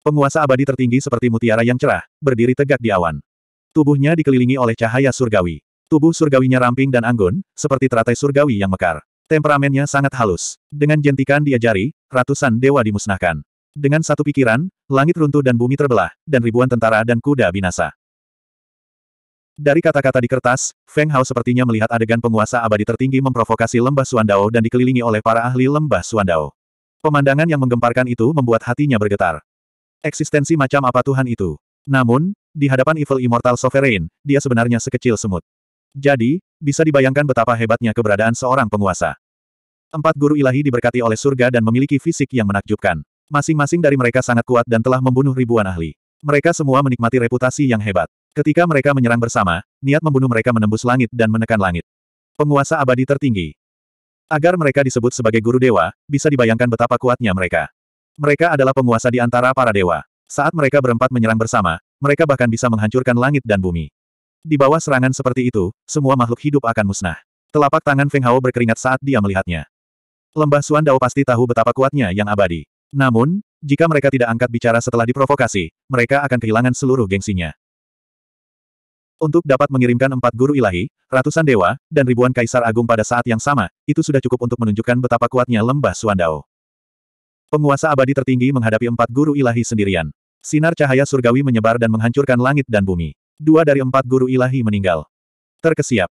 Penguasa abadi tertinggi seperti mutiara yang cerah, berdiri tegak di awan. Tubuhnya dikelilingi oleh cahaya surgawi. Tubuh surgawinya ramping dan anggun, seperti teratai surgawi yang mekar. Temperamennya sangat halus. Dengan jentikan diajari, ratusan dewa dimusnahkan. Dengan satu pikiran, langit runtuh dan bumi terbelah, dan ribuan tentara dan kuda binasa. Dari kata-kata di kertas, Feng Hao sepertinya melihat adegan penguasa abadi tertinggi memprovokasi lembah Suandao dan dikelilingi oleh para ahli lembah Suandao. Pemandangan yang menggemparkan itu membuat hatinya bergetar. Eksistensi macam apa Tuhan itu? Namun, di hadapan Evil Immortal Sovereign, dia sebenarnya sekecil semut. Jadi, bisa dibayangkan betapa hebatnya keberadaan seorang penguasa. Empat guru ilahi diberkati oleh surga dan memiliki fisik yang menakjubkan. Masing-masing dari mereka sangat kuat dan telah membunuh ribuan ahli. Mereka semua menikmati reputasi yang hebat. Ketika mereka menyerang bersama, niat membunuh mereka menembus langit dan menekan langit. Penguasa abadi tertinggi. Agar mereka disebut sebagai guru dewa, bisa dibayangkan betapa kuatnya mereka. Mereka adalah penguasa di antara para dewa. Saat mereka berempat menyerang bersama, mereka bahkan bisa menghancurkan langit dan bumi. Di bawah serangan seperti itu, semua makhluk hidup akan musnah. Telapak tangan Feng Hao berkeringat saat dia melihatnya. Lembah Suan Dao pasti tahu betapa kuatnya yang abadi. Namun, jika mereka tidak angkat bicara setelah diprovokasi, mereka akan kehilangan seluruh gengsinya. Untuk dapat mengirimkan empat guru ilahi, ratusan dewa, dan ribuan kaisar agung pada saat yang sama, itu sudah cukup untuk menunjukkan betapa kuatnya lembah Suandao. Penguasa abadi tertinggi menghadapi empat guru ilahi sendirian. Sinar cahaya surgawi menyebar dan menghancurkan langit dan bumi. Dua dari empat guru ilahi meninggal. Terkesiap.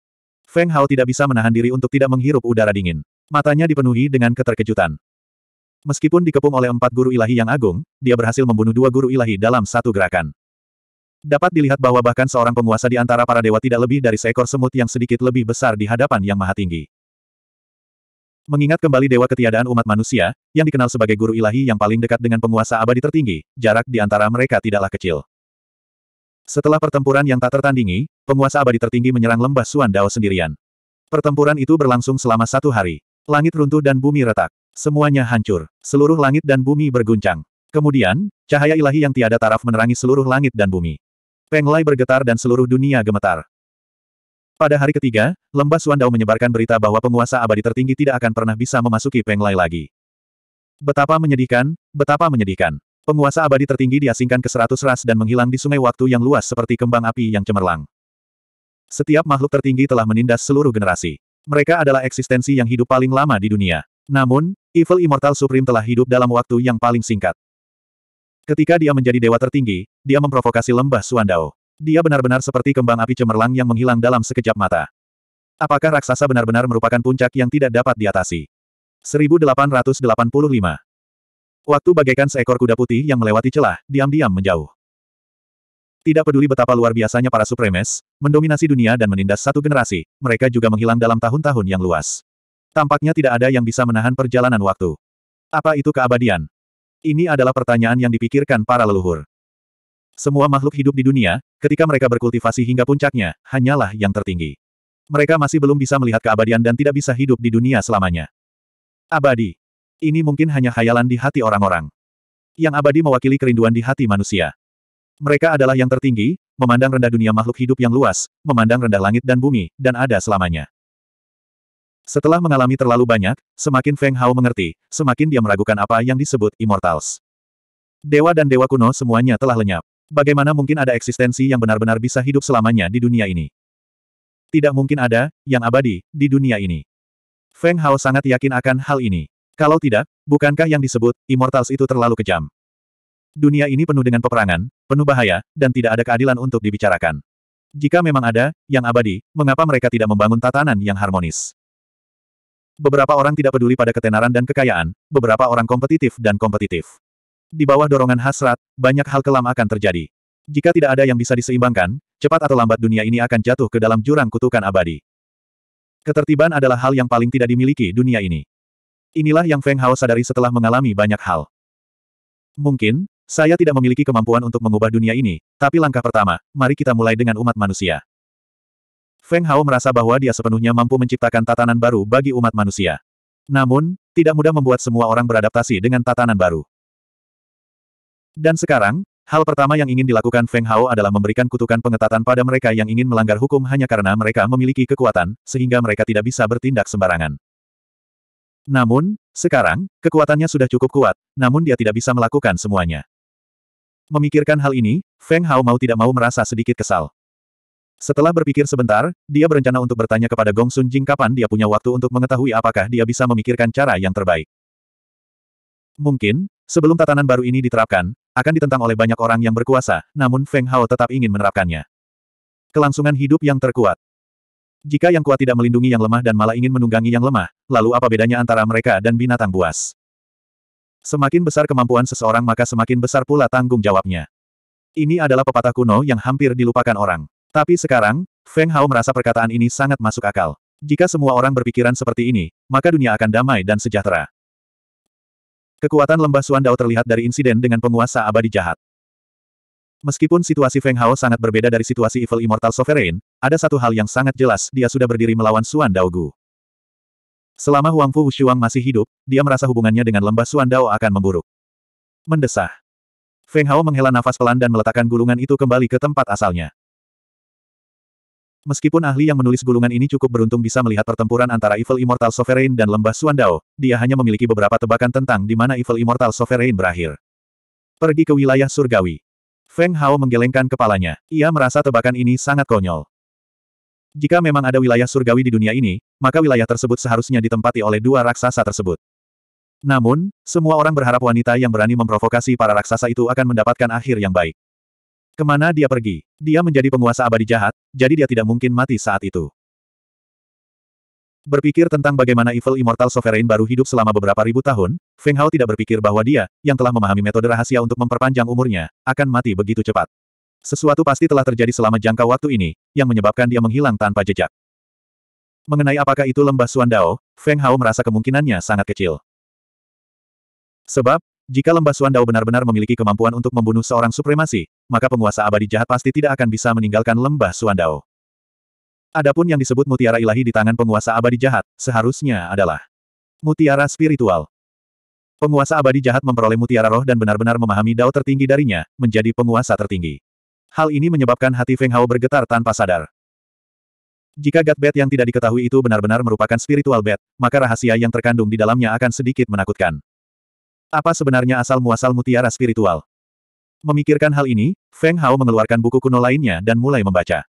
Feng Hao tidak bisa menahan diri untuk tidak menghirup udara dingin. Matanya dipenuhi dengan keterkejutan. Meskipun dikepung oleh empat guru ilahi yang agung, dia berhasil membunuh dua guru ilahi dalam satu gerakan. Dapat dilihat bahwa bahkan seorang penguasa di antara para dewa tidak lebih dari seekor semut yang sedikit lebih besar di hadapan Yang Maha Tinggi. Mengingat kembali dewa ketiadaan umat manusia, yang dikenal sebagai guru ilahi yang paling dekat dengan penguasa abadi tertinggi, jarak di antara mereka tidaklah kecil. Setelah pertempuran yang tak tertandingi, penguasa abadi tertinggi menyerang lembah Suan Dao sendirian. Pertempuran itu berlangsung selama satu hari. Langit runtuh dan bumi retak. Semuanya hancur. Seluruh langit dan bumi berguncang. Kemudian, cahaya ilahi yang tiada taraf menerangi seluruh langit dan bumi. Penglai bergetar dan seluruh dunia gemetar. Pada hari ketiga, lembah Suandao menyebarkan berita bahwa penguasa abadi tertinggi tidak akan pernah bisa memasuki Penglai lagi. Betapa menyedihkan, betapa menyedihkan. Penguasa abadi tertinggi diasingkan ke seratus ras dan menghilang di sungai waktu yang luas seperti kembang api yang cemerlang. Setiap makhluk tertinggi telah menindas seluruh generasi. Mereka adalah eksistensi yang hidup paling lama di dunia. Namun, Evil Immortal Supreme telah hidup dalam waktu yang paling singkat. Ketika dia menjadi dewa tertinggi, dia memprovokasi lembah Suandao. Dia benar-benar seperti kembang api cemerlang yang menghilang dalam sekejap mata. Apakah raksasa benar-benar merupakan puncak yang tidak dapat diatasi? 1885 Waktu bagaikan seekor kuda putih yang melewati celah, diam-diam menjauh. Tidak peduli betapa luar biasanya para supremes, mendominasi dunia dan menindas satu generasi, mereka juga menghilang dalam tahun-tahun yang luas. Tampaknya tidak ada yang bisa menahan perjalanan waktu. Apa itu keabadian? Ini adalah pertanyaan yang dipikirkan para leluhur. Semua makhluk hidup di dunia, ketika mereka berkultivasi hingga puncaknya, hanyalah yang tertinggi. Mereka masih belum bisa melihat keabadian dan tidak bisa hidup di dunia selamanya. Abadi. Ini mungkin hanya khayalan di hati orang-orang. Yang abadi mewakili kerinduan di hati manusia. Mereka adalah yang tertinggi, memandang rendah dunia makhluk hidup yang luas, memandang rendah langit dan bumi, dan ada selamanya. Setelah mengalami terlalu banyak, semakin Feng Hao mengerti, semakin dia meragukan apa yang disebut Immortals. Dewa dan dewa kuno semuanya telah lenyap. Bagaimana mungkin ada eksistensi yang benar-benar bisa hidup selamanya di dunia ini? Tidak mungkin ada, yang abadi, di dunia ini. Feng Hao sangat yakin akan hal ini. Kalau tidak, bukankah yang disebut, Immortals itu terlalu kejam? Dunia ini penuh dengan peperangan, penuh bahaya, dan tidak ada keadilan untuk dibicarakan. Jika memang ada, yang abadi, mengapa mereka tidak membangun tatanan yang harmonis? Beberapa orang tidak peduli pada ketenaran dan kekayaan, beberapa orang kompetitif dan kompetitif. Di bawah dorongan hasrat, banyak hal kelam akan terjadi. Jika tidak ada yang bisa diseimbangkan, cepat atau lambat dunia ini akan jatuh ke dalam jurang kutukan abadi. Ketertiban adalah hal yang paling tidak dimiliki dunia ini. Inilah yang Feng Hao sadari setelah mengalami banyak hal. Mungkin, saya tidak memiliki kemampuan untuk mengubah dunia ini, tapi langkah pertama, mari kita mulai dengan umat manusia. Feng Hao merasa bahwa dia sepenuhnya mampu menciptakan tatanan baru bagi umat manusia. Namun, tidak mudah membuat semua orang beradaptasi dengan tatanan baru. Dan sekarang, hal pertama yang ingin dilakukan Feng Hao adalah memberikan kutukan pengetatan pada mereka yang ingin melanggar hukum hanya karena mereka memiliki kekuatan, sehingga mereka tidak bisa bertindak sembarangan. Namun, sekarang, kekuatannya sudah cukup kuat, namun dia tidak bisa melakukan semuanya. Memikirkan hal ini, Feng Hao mau tidak mau merasa sedikit kesal. Setelah berpikir sebentar, dia berencana untuk bertanya kepada Gong Sun Jing kapan dia punya waktu untuk mengetahui apakah dia bisa memikirkan cara yang terbaik. Mungkin, sebelum tatanan baru ini diterapkan, akan ditentang oleh banyak orang yang berkuasa, namun Feng Hao tetap ingin menerapkannya. Kelangsungan hidup yang terkuat. Jika yang kuat tidak melindungi yang lemah dan malah ingin menunggangi yang lemah, lalu apa bedanya antara mereka dan binatang buas? Semakin besar kemampuan seseorang maka semakin besar pula tanggung jawabnya. Ini adalah pepatah kuno yang hampir dilupakan orang. Tapi sekarang, Feng Hao merasa perkataan ini sangat masuk akal. Jika semua orang berpikiran seperti ini, maka dunia akan damai dan sejahtera. Kekuatan lembah Suan Dao terlihat dari insiden dengan penguasa abadi jahat. Meskipun situasi Feng Hao sangat berbeda dari situasi Evil Immortal Sovereign, ada satu hal yang sangat jelas, dia sudah berdiri melawan Suan Daogu. Selama Huang Fu Wushuang masih hidup, dia merasa hubungannya dengan lembah Suan Dao akan memburuk. Mendesah. Feng Hao menghela nafas pelan dan meletakkan gulungan itu kembali ke tempat asalnya. Meskipun ahli yang menulis gulungan ini cukup beruntung bisa melihat pertempuran antara Evil Immortal Sovereign dan Lembah Dao, dia hanya memiliki beberapa tebakan tentang di mana Evil Immortal Sovereign berakhir. Pergi ke wilayah surgawi. Feng Hao menggelengkan kepalanya. Ia merasa tebakan ini sangat konyol. Jika memang ada wilayah surgawi di dunia ini, maka wilayah tersebut seharusnya ditempati oleh dua raksasa tersebut. Namun, semua orang berharap wanita yang berani memprovokasi para raksasa itu akan mendapatkan akhir yang baik. Kemana dia pergi? Dia menjadi penguasa abadi jahat, jadi dia tidak mungkin mati saat itu. Berpikir tentang bagaimana Evil Immortal Sovereign baru hidup selama beberapa ribu tahun, Feng Hao tidak berpikir bahwa dia, yang telah memahami metode rahasia untuk memperpanjang umurnya, akan mati begitu cepat. Sesuatu pasti telah terjadi selama jangka waktu ini, yang menyebabkan dia menghilang tanpa jejak. Mengenai apakah itu lembah Suandao, Feng Hao merasa kemungkinannya sangat kecil. Sebab, jika lembah Suandao benar-benar memiliki kemampuan untuk membunuh seorang supremasi, maka penguasa abadi jahat pasti tidak akan bisa meninggalkan lembah Suandao. Adapun yang disebut mutiara ilahi di tangan penguasa abadi jahat, seharusnya adalah mutiara spiritual. Penguasa abadi jahat memperoleh mutiara roh dan benar-benar memahami dao tertinggi darinya, menjadi penguasa tertinggi. Hal ini menyebabkan hati Feng Hao bergetar tanpa sadar. Jika God Bat yang tidak diketahui itu benar-benar merupakan spiritual bat, maka rahasia yang terkandung di dalamnya akan sedikit menakutkan. Apa sebenarnya asal-muasal mutiara spiritual? Memikirkan hal ini, Feng Hao mengeluarkan buku kuno lainnya dan mulai membaca.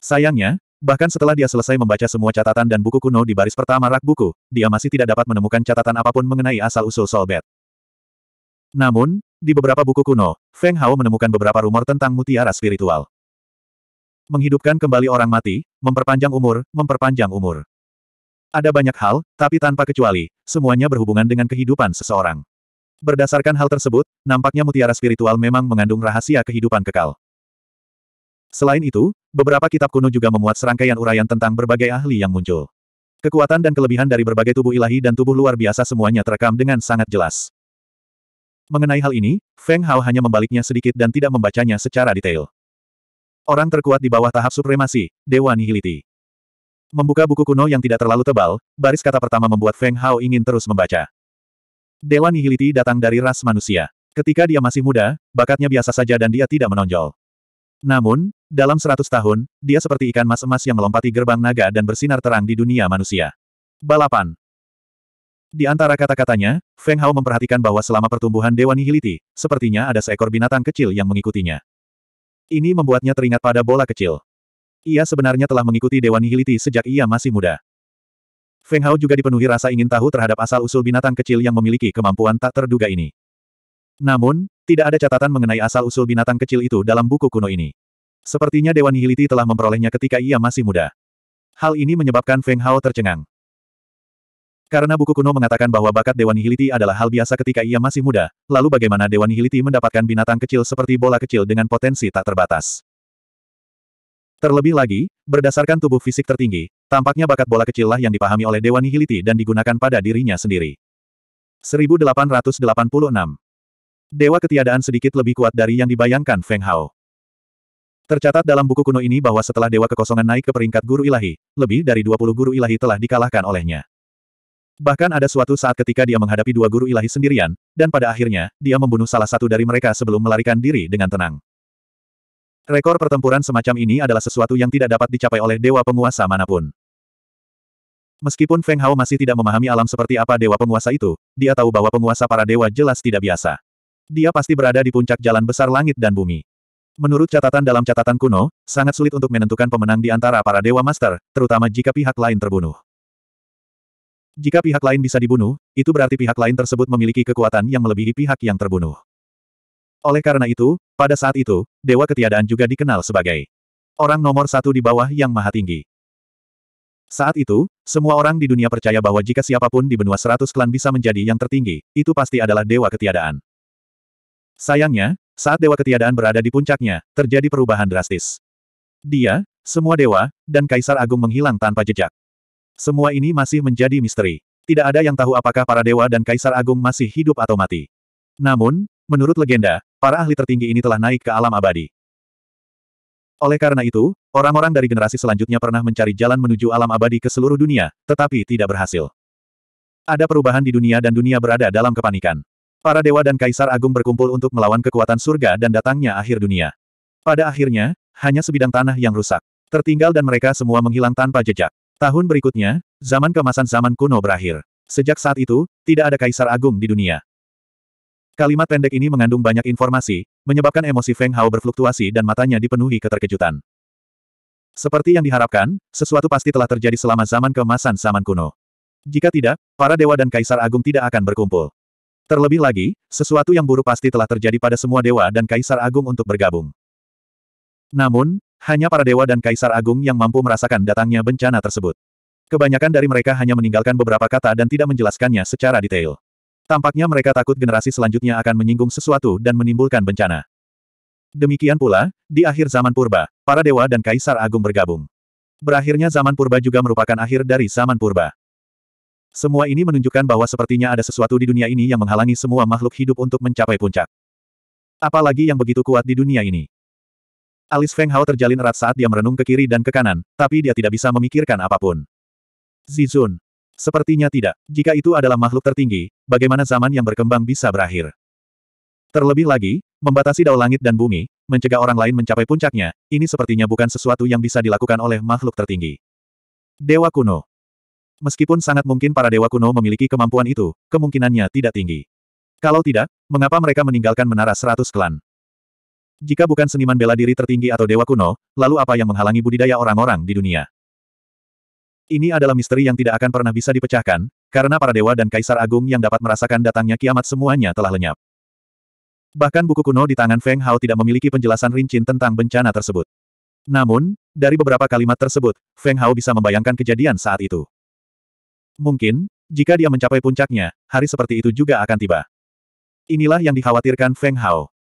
Sayangnya, bahkan setelah dia selesai membaca semua catatan dan buku kuno di baris pertama rak buku, dia masih tidak dapat menemukan catatan apapun mengenai asal-usul Solbet. Namun, di beberapa buku kuno, Feng Hao menemukan beberapa rumor tentang mutiara spiritual. Menghidupkan kembali orang mati, memperpanjang umur, memperpanjang umur. Ada banyak hal, tapi tanpa kecuali, semuanya berhubungan dengan kehidupan seseorang. Berdasarkan hal tersebut, nampaknya mutiara spiritual memang mengandung rahasia kehidupan kekal. Selain itu, beberapa kitab kuno juga memuat serangkaian uraian tentang berbagai ahli yang muncul. Kekuatan dan kelebihan dari berbagai tubuh ilahi dan tubuh luar biasa semuanya terekam dengan sangat jelas. Mengenai hal ini, Feng Hao hanya membaliknya sedikit dan tidak membacanya secara detail. Orang terkuat di bawah tahap supremasi, Dewa Nihiliti. Membuka buku kuno yang tidak terlalu tebal, baris kata pertama membuat Feng Hao ingin terus membaca. Dewa Nihiliti datang dari ras manusia. Ketika dia masih muda, bakatnya biasa saja dan dia tidak menonjol. Namun, dalam seratus tahun, dia seperti ikan mas emas yang melompati gerbang naga dan bersinar terang di dunia manusia. Balapan Di antara kata-katanya, Feng Hao memperhatikan bahwa selama pertumbuhan Dewa Nihiliti, sepertinya ada seekor binatang kecil yang mengikutinya. Ini membuatnya teringat pada bola kecil. Ia sebenarnya telah mengikuti Dewa Nihiliti sejak ia masih muda. Feng Hao juga dipenuhi rasa ingin tahu terhadap asal-usul binatang kecil yang memiliki kemampuan tak terduga ini. Namun, tidak ada catatan mengenai asal-usul binatang kecil itu dalam buku kuno ini. Sepertinya Dewan Nihiliti telah memperolehnya ketika ia masih muda. Hal ini menyebabkan Feng Hao tercengang. Karena buku kuno mengatakan bahwa bakat Dewan Nihiliti adalah hal biasa ketika ia masih muda, lalu bagaimana Dewan Nihiliti mendapatkan binatang kecil seperti bola kecil dengan potensi tak terbatas? Terlebih lagi, berdasarkan tubuh fisik tertinggi, tampaknya bakat bola kecil lah yang dipahami oleh Dewan Nihiliti dan digunakan pada dirinya sendiri. 1886 Dewa ketiadaan sedikit lebih kuat dari yang dibayangkan Feng Hao. Tercatat dalam buku kuno ini bahwa setelah Dewa Kekosongan naik ke peringkat guru ilahi, lebih dari 20 guru ilahi telah dikalahkan olehnya. Bahkan ada suatu saat ketika dia menghadapi dua guru ilahi sendirian, dan pada akhirnya, dia membunuh salah satu dari mereka sebelum melarikan diri dengan tenang. Rekor pertempuran semacam ini adalah sesuatu yang tidak dapat dicapai oleh dewa penguasa manapun. Meskipun Feng Hao masih tidak memahami alam seperti apa dewa penguasa itu, dia tahu bahwa penguasa para dewa jelas tidak biasa. Dia pasti berada di puncak jalan besar langit dan bumi. Menurut catatan dalam catatan kuno, sangat sulit untuk menentukan pemenang di antara para Dewa Master, terutama jika pihak lain terbunuh. Jika pihak lain bisa dibunuh, itu berarti pihak lain tersebut memiliki kekuatan yang melebihi pihak yang terbunuh. Oleh karena itu, pada saat itu, Dewa Ketiadaan juga dikenal sebagai orang nomor satu di bawah yang maha tinggi. Saat itu, semua orang di dunia percaya bahwa jika siapapun di benua seratus klan bisa menjadi yang tertinggi, itu pasti adalah Dewa Ketiadaan. Sayangnya, saat dewa ketiadaan berada di puncaknya, terjadi perubahan drastis. Dia, semua dewa, dan kaisar agung menghilang tanpa jejak. Semua ini masih menjadi misteri. Tidak ada yang tahu apakah para dewa dan kaisar agung masih hidup atau mati. Namun, menurut legenda, para ahli tertinggi ini telah naik ke alam abadi. Oleh karena itu, orang-orang dari generasi selanjutnya pernah mencari jalan menuju alam abadi ke seluruh dunia, tetapi tidak berhasil. Ada perubahan di dunia dan dunia berada dalam kepanikan. Para dewa dan kaisar agung berkumpul untuk melawan kekuatan surga dan datangnya akhir dunia. Pada akhirnya, hanya sebidang tanah yang rusak. Tertinggal dan mereka semua menghilang tanpa jejak. Tahun berikutnya, zaman kemasan zaman kuno berakhir. Sejak saat itu, tidak ada kaisar agung di dunia. Kalimat pendek ini mengandung banyak informasi, menyebabkan emosi Feng Hao berfluktuasi dan matanya dipenuhi keterkejutan. Seperti yang diharapkan, sesuatu pasti telah terjadi selama zaman kemasan zaman kuno. Jika tidak, para dewa dan kaisar agung tidak akan berkumpul. Terlebih lagi, sesuatu yang buruk pasti telah terjadi pada semua dewa dan kaisar agung untuk bergabung. Namun, hanya para dewa dan kaisar agung yang mampu merasakan datangnya bencana tersebut. Kebanyakan dari mereka hanya meninggalkan beberapa kata dan tidak menjelaskannya secara detail. Tampaknya mereka takut generasi selanjutnya akan menyinggung sesuatu dan menimbulkan bencana. Demikian pula, di akhir zaman purba, para dewa dan kaisar agung bergabung. Berakhirnya zaman purba juga merupakan akhir dari zaman purba. Semua ini menunjukkan bahwa sepertinya ada sesuatu di dunia ini yang menghalangi semua makhluk hidup untuk mencapai puncak. Apalagi yang begitu kuat di dunia ini. Alis Feng Hao terjalin erat saat dia merenung ke kiri dan ke kanan, tapi dia tidak bisa memikirkan apapun. Zizun. Sepertinya tidak. Jika itu adalah makhluk tertinggi, bagaimana zaman yang berkembang bisa berakhir? Terlebih lagi, membatasi daun langit dan bumi, mencegah orang lain mencapai puncaknya, ini sepertinya bukan sesuatu yang bisa dilakukan oleh makhluk tertinggi. Dewa kuno. Meskipun sangat mungkin para dewa kuno memiliki kemampuan itu, kemungkinannya tidak tinggi. Kalau tidak, mengapa mereka meninggalkan menara seratus klan? Jika bukan seniman bela diri tertinggi atau dewa kuno, lalu apa yang menghalangi budidaya orang-orang di dunia? Ini adalah misteri yang tidak akan pernah bisa dipecahkan, karena para dewa dan kaisar agung yang dapat merasakan datangnya kiamat semuanya telah lenyap. Bahkan buku kuno di tangan Feng Hao tidak memiliki penjelasan rincin tentang bencana tersebut. Namun, dari beberapa kalimat tersebut, Feng Hao bisa membayangkan kejadian saat itu. Mungkin, jika dia mencapai puncaknya, hari seperti itu juga akan tiba. Inilah yang dikhawatirkan Feng Hao.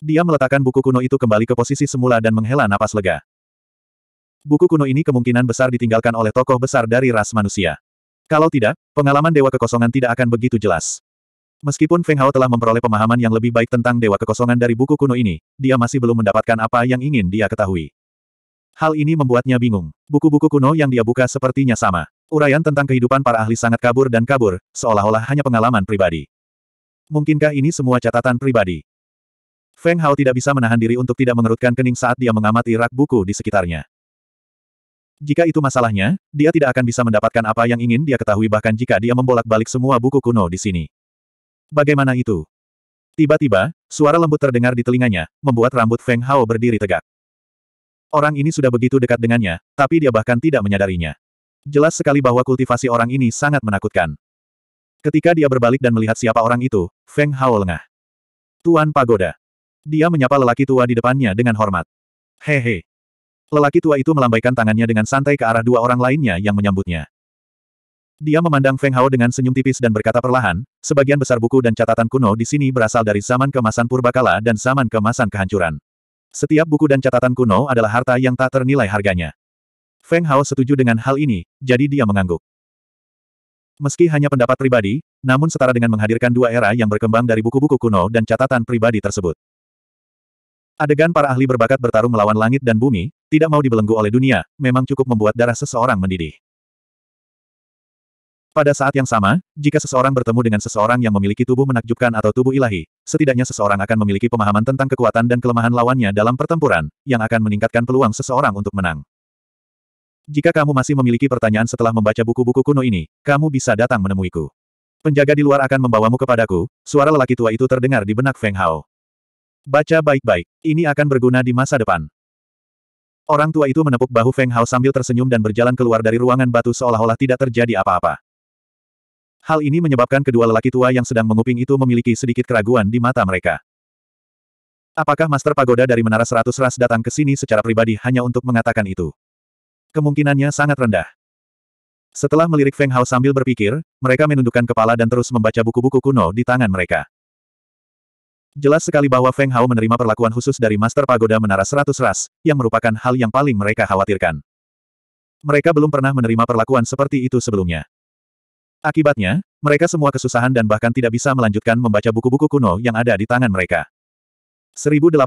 Dia meletakkan buku kuno itu kembali ke posisi semula dan menghela napas lega. Buku kuno ini kemungkinan besar ditinggalkan oleh tokoh besar dari ras manusia. Kalau tidak, pengalaman Dewa Kekosongan tidak akan begitu jelas. Meskipun Feng Hao telah memperoleh pemahaman yang lebih baik tentang Dewa Kekosongan dari buku kuno ini, dia masih belum mendapatkan apa yang ingin dia ketahui. Hal ini membuatnya bingung. Buku-buku kuno yang dia buka sepertinya sama. Uraian tentang kehidupan para ahli sangat kabur dan kabur, seolah-olah hanya pengalaman pribadi. Mungkinkah ini semua catatan pribadi? Feng Hao tidak bisa menahan diri untuk tidak mengerutkan kening saat dia mengamati rak buku di sekitarnya. Jika itu masalahnya, dia tidak akan bisa mendapatkan apa yang ingin dia ketahui bahkan jika dia membolak-balik semua buku kuno di sini. Bagaimana itu? Tiba-tiba, suara lembut terdengar di telinganya, membuat rambut Feng Hao berdiri tegak. Orang ini sudah begitu dekat dengannya, tapi dia bahkan tidak menyadarinya. Jelas sekali bahwa kultivasi orang ini sangat menakutkan. Ketika dia berbalik dan melihat siapa orang itu, Feng Hao lengah. Tuan Pagoda. Dia menyapa lelaki tua di depannya dengan hormat. Hehe. Lelaki tua itu melambaikan tangannya dengan santai ke arah dua orang lainnya yang menyambutnya. Dia memandang Feng Hao dengan senyum tipis dan berkata perlahan, sebagian besar buku dan catatan kuno di sini berasal dari zaman kemasan purbakala dan zaman kemasan kehancuran. Setiap buku dan catatan kuno adalah harta yang tak ternilai harganya. Feng Hao setuju dengan hal ini, jadi dia mengangguk. Meski hanya pendapat pribadi, namun setara dengan menghadirkan dua era yang berkembang dari buku-buku kuno dan catatan pribadi tersebut. Adegan para ahli berbakat bertarung melawan langit dan bumi, tidak mau dibelenggu oleh dunia, memang cukup membuat darah seseorang mendidih. Pada saat yang sama, jika seseorang bertemu dengan seseorang yang memiliki tubuh menakjubkan atau tubuh ilahi, setidaknya seseorang akan memiliki pemahaman tentang kekuatan dan kelemahan lawannya dalam pertempuran, yang akan meningkatkan peluang seseorang untuk menang. Jika kamu masih memiliki pertanyaan setelah membaca buku-buku kuno ini, kamu bisa datang menemuiku. Penjaga di luar akan membawamu kepadaku, suara lelaki tua itu terdengar di benak Feng Hao. Baca baik-baik, ini akan berguna di masa depan. Orang tua itu menepuk bahu Feng Hao sambil tersenyum dan berjalan keluar dari ruangan batu seolah-olah tidak terjadi apa-apa. Hal ini menyebabkan kedua lelaki tua yang sedang menguping itu memiliki sedikit keraguan di mata mereka. Apakah Master Pagoda dari Menara Seratus Ras datang ke sini secara pribadi hanya untuk mengatakan itu? Kemungkinannya sangat rendah. Setelah melirik Feng Hao sambil berpikir, mereka menundukkan kepala dan terus membaca buku-buku kuno di tangan mereka. Jelas sekali bahwa Feng Hao menerima perlakuan khusus dari Master Pagoda Menara Seratus Ras, yang merupakan hal yang paling mereka khawatirkan. Mereka belum pernah menerima perlakuan seperti itu sebelumnya. Akibatnya, mereka semua kesusahan dan bahkan tidak bisa melanjutkan membaca buku-buku kuno yang ada di tangan mereka. 1887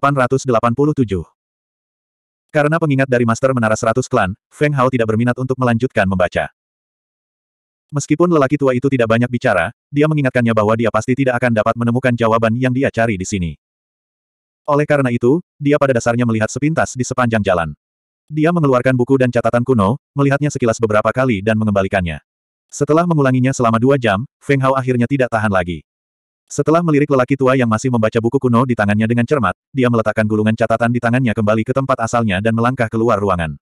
karena pengingat dari Master Menara Seratus Klan, Feng Hao tidak berminat untuk melanjutkan membaca. Meskipun lelaki tua itu tidak banyak bicara, dia mengingatkannya bahwa dia pasti tidak akan dapat menemukan jawaban yang dia cari di sini. Oleh karena itu, dia pada dasarnya melihat sepintas di sepanjang jalan. Dia mengeluarkan buku dan catatan kuno, melihatnya sekilas beberapa kali dan mengembalikannya. Setelah mengulanginya selama dua jam, Feng Hao akhirnya tidak tahan lagi. Setelah melirik lelaki tua yang masih membaca buku kuno di tangannya dengan cermat, dia meletakkan gulungan catatan di tangannya kembali ke tempat asalnya dan melangkah keluar ruangan.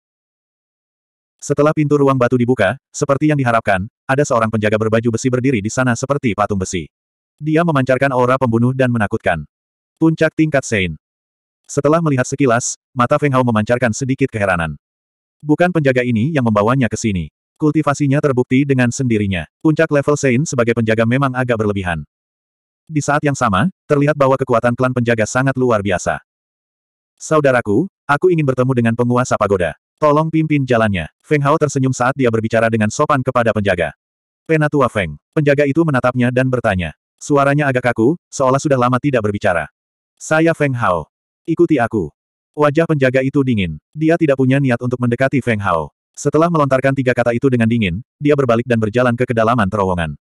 Setelah pintu ruang batu dibuka, seperti yang diharapkan, ada seorang penjaga berbaju besi berdiri di sana seperti patung besi. Dia memancarkan aura pembunuh dan menakutkan. Puncak tingkat Sein. Setelah melihat sekilas, mata Feng Hao memancarkan sedikit keheranan. Bukan penjaga ini yang membawanya ke sini. Kultivasinya terbukti dengan sendirinya. Puncak level Sein sebagai penjaga memang agak berlebihan. Di saat yang sama, terlihat bahwa kekuatan klan penjaga sangat luar biasa. Saudaraku, aku ingin bertemu dengan penguasa pagoda. Tolong pimpin jalannya. Feng Hao tersenyum saat dia berbicara dengan sopan kepada penjaga. Penatua Feng. Penjaga itu menatapnya dan bertanya. Suaranya agak kaku, seolah sudah lama tidak berbicara. Saya Feng Hao. Ikuti aku. Wajah penjaga itu dingin. Dia tidak punya niat untuk mendekati Feng Hao. Setelah melontarkan tiga kata itu dengan dingin, dia berbalik dan berjalan ke kedalaman terowongan.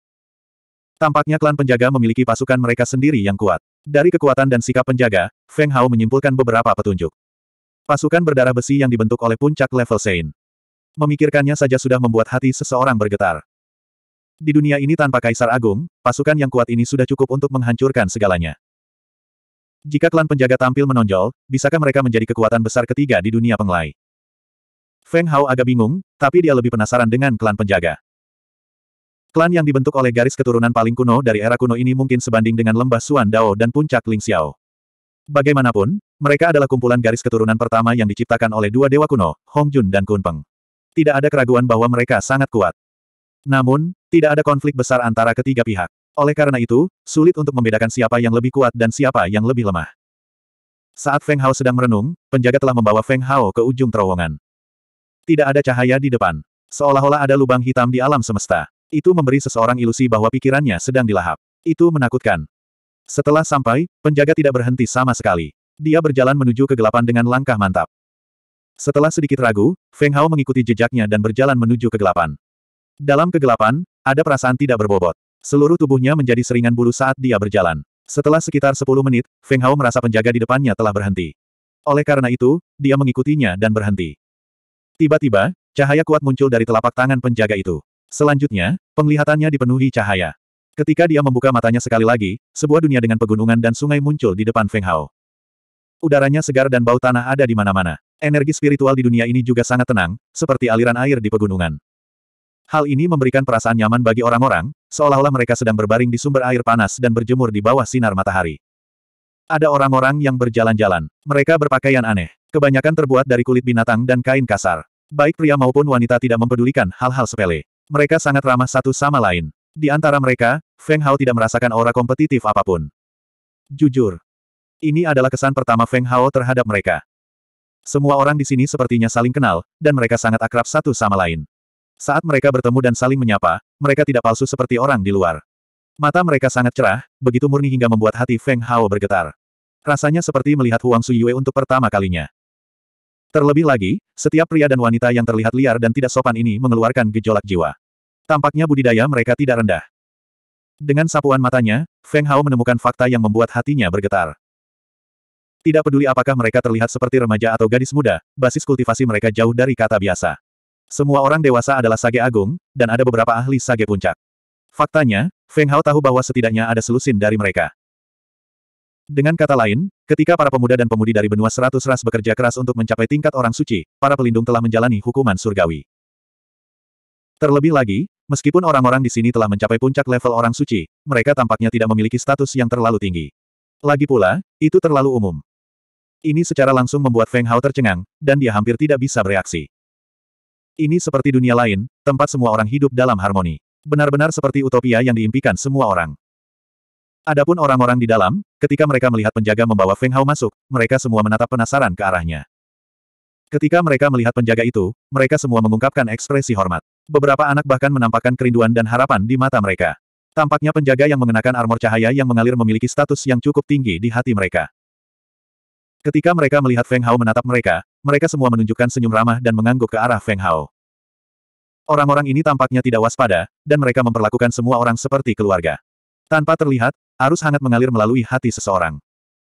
Tampaknya klan penjaga memiliki pasukan mereka sendiri yang kuat. Dari kekuatan dan sikap penjaga, Feng Hao menyimpulkan beberapa petunjuk. Pasukan berdarah besi yang dibentuk oleh puncak level Sein. Memikirkannya saja sudah membuat hati seseorang bergetar. Di dunia ini tanpa Kaisar Agung, pasukan yang kuat ini sudah cukup untuk menghancurkan segalanya. Jika klan penjaga tampil menonjol, bisakah mereka menjadi kekuatan besar ketiga di dunia penglai? Feng Hao agak bingung, tapi dia lebih penasaran dengan klan penjaga. Klan yang dibentuk oleh garis keturunan paling kuno dari era kuno ini mungkin sebanding dengan lembah Suan Dao dan puncak Ling Xiao. Bagaimanapun, mereka adalah kumpulan garis keturunan pertama yang diciptakan oleh dua dewa kuno, Hong Jun dan Kun Peng. Tidak ada keraguan bahwa mereka sangat kuat. Namun, tidak ada konflik besar antara ketiga pihak. Oleh karena itu, sulit untuk membedakan siapa yang lebih kuat dan siapa yang lebih lemah. Saat Feng Hao sedang merenung, penjaga telah membawa Feng Hao ke ujung terowongan. Tidak ada cahaya di depan. Seolah-olah ada lubang hitam di alam semesta. Itu memberi seseorang ilusi bahwa pikirannya sedang dilahap. Itu menakutkan. Setelah sampai, penjaga tidak berhenti sama sekali. Dia berjalan menuju kegelapan dengan langkah mantap. Setelah sedikit ragu, Feng Hao mengikuti jejaknya dan berjalan menuju kegelapan. Dalam kegelapan, ada perasaan tidak berbobot. Seluruh tubuhnya menjadi seringan bulu saat dia berjalan. Setelah sekitar 10 menit, Feng Hao merasa penjaga di depannya telah berhenti. Oleh karena itu, dia mengikutinya dan berhenti. Tiba-tiba, cahaya kuat muncul dari telapak tangan penjaga itu. Selanjutnya, penglihatannya dipenuhi cahaya. Ketika dia membuka matanya sekali lagi, sebuah dunia dengan pegunungan dan sungai muncul di depan Feng Hao. Udaranya segar dan bau tanah ada di mana-mana. Energi spiritual di dunia ini juga sangat tenang, seperti aliran air di pegunungan. Hal ini memberikan perasaan nyaman bagi orang-orang, seolah-olah mereka sedang berbaring di sumber air panas dan berjemur di bawah sinar matahari. Ada orang-orang yang berjalan-jalan. Mereka berpakaian aneh. Kebanyakan terbuat dari kulit binatang dan kain kasar. Baik pria maupun wanita tidak mempedulikan hal-hal sepele. Mereka sangat ramah satu sama lain. Di antara mereka, Feng Hao tidak merasakan aura kompetitif apapun. Jujur. Ini adalah kesan pertama Feng Hao terhadap mereka. Semua orang di sini sepertinya saling kenal, dan mereka sangat akrab satu sama lain. Saat mereka bertemu dan saling menyapa, mereka tidak palsu seperti orang di luar. Mata mereka sangat cerah, begitu murni hingga membuat hati Feng Hao bergetar. Rasanya seperti melihat Huang Suyue untuk pertama kalinya. Terlebih lagi, setiap pria dan wanita yang terlihat liar dan tidak sopan ini mengeluarkan gejolak jiwa. Tampaknya budidaya mereka tidak rendah. Dengan sapuan matanya, Feng Hao menemukan fakta yang membuat hatinya bergetar. Tidak peduli apakah mereka terlihat seperti remaja atau gadis muda, basis kultivasi mereka jauh dari kata biasa. Semua orang dewasa adalah sage agung, dan ada beberapa ahli sage puncak. Faktanya, Feng Hao tahu bahwa setidaknya ada selusin dari mereka. Dengan kata lain, ketika para pemuda dan pemudi dari benua seratus ras bekerja keras untuk mencapai tingkat orang suci, para pelindung telah menjalani hukuman surgawi. Terlebih lagi, meskipun orang-orang di sini telah mencapai puncak level orang suci, mereka tampaknya tidak memiliki status yang terlalu tinggi. Lagi pula, itu terlalu umum. Ini secara langsung membuat Feng Hao tercengang, dan dia hampir tidak bisa bereaksi. Ini seperti dunia lain, tempat semua orang hidup dalam harmoni. Benar-benar seperti utopia yang diimpikan semua orang. Adapun orang-orang di dalam, ketika mereka melihat penjaga membawa Feng Hao masuk, mereka semua menatap penasaran ke arahnya. Ketika mereka melihat penjaga itu, mereka semua mengungkapkan ekspresi hormat. Beberapa anak bahkan menampakkan kerinduan dan harapan di mata mereka. Tampaknya penjaga yang mengenakan armor cahaya yang mengalir memiliki status yang cukup tinggi di hati mereka. Ketika mereka melihat Feng Hao menatap mereka, mereka semua menunjukkan senyum ramah dan mengangguk ke arah Feng Hao. Orang-orang ini tampaknya tidak waspada, dan mereka memperlakukan semua orang seperti keluarga. Tanpa terlihat, arus hangat mengalir melalui hati seseorang.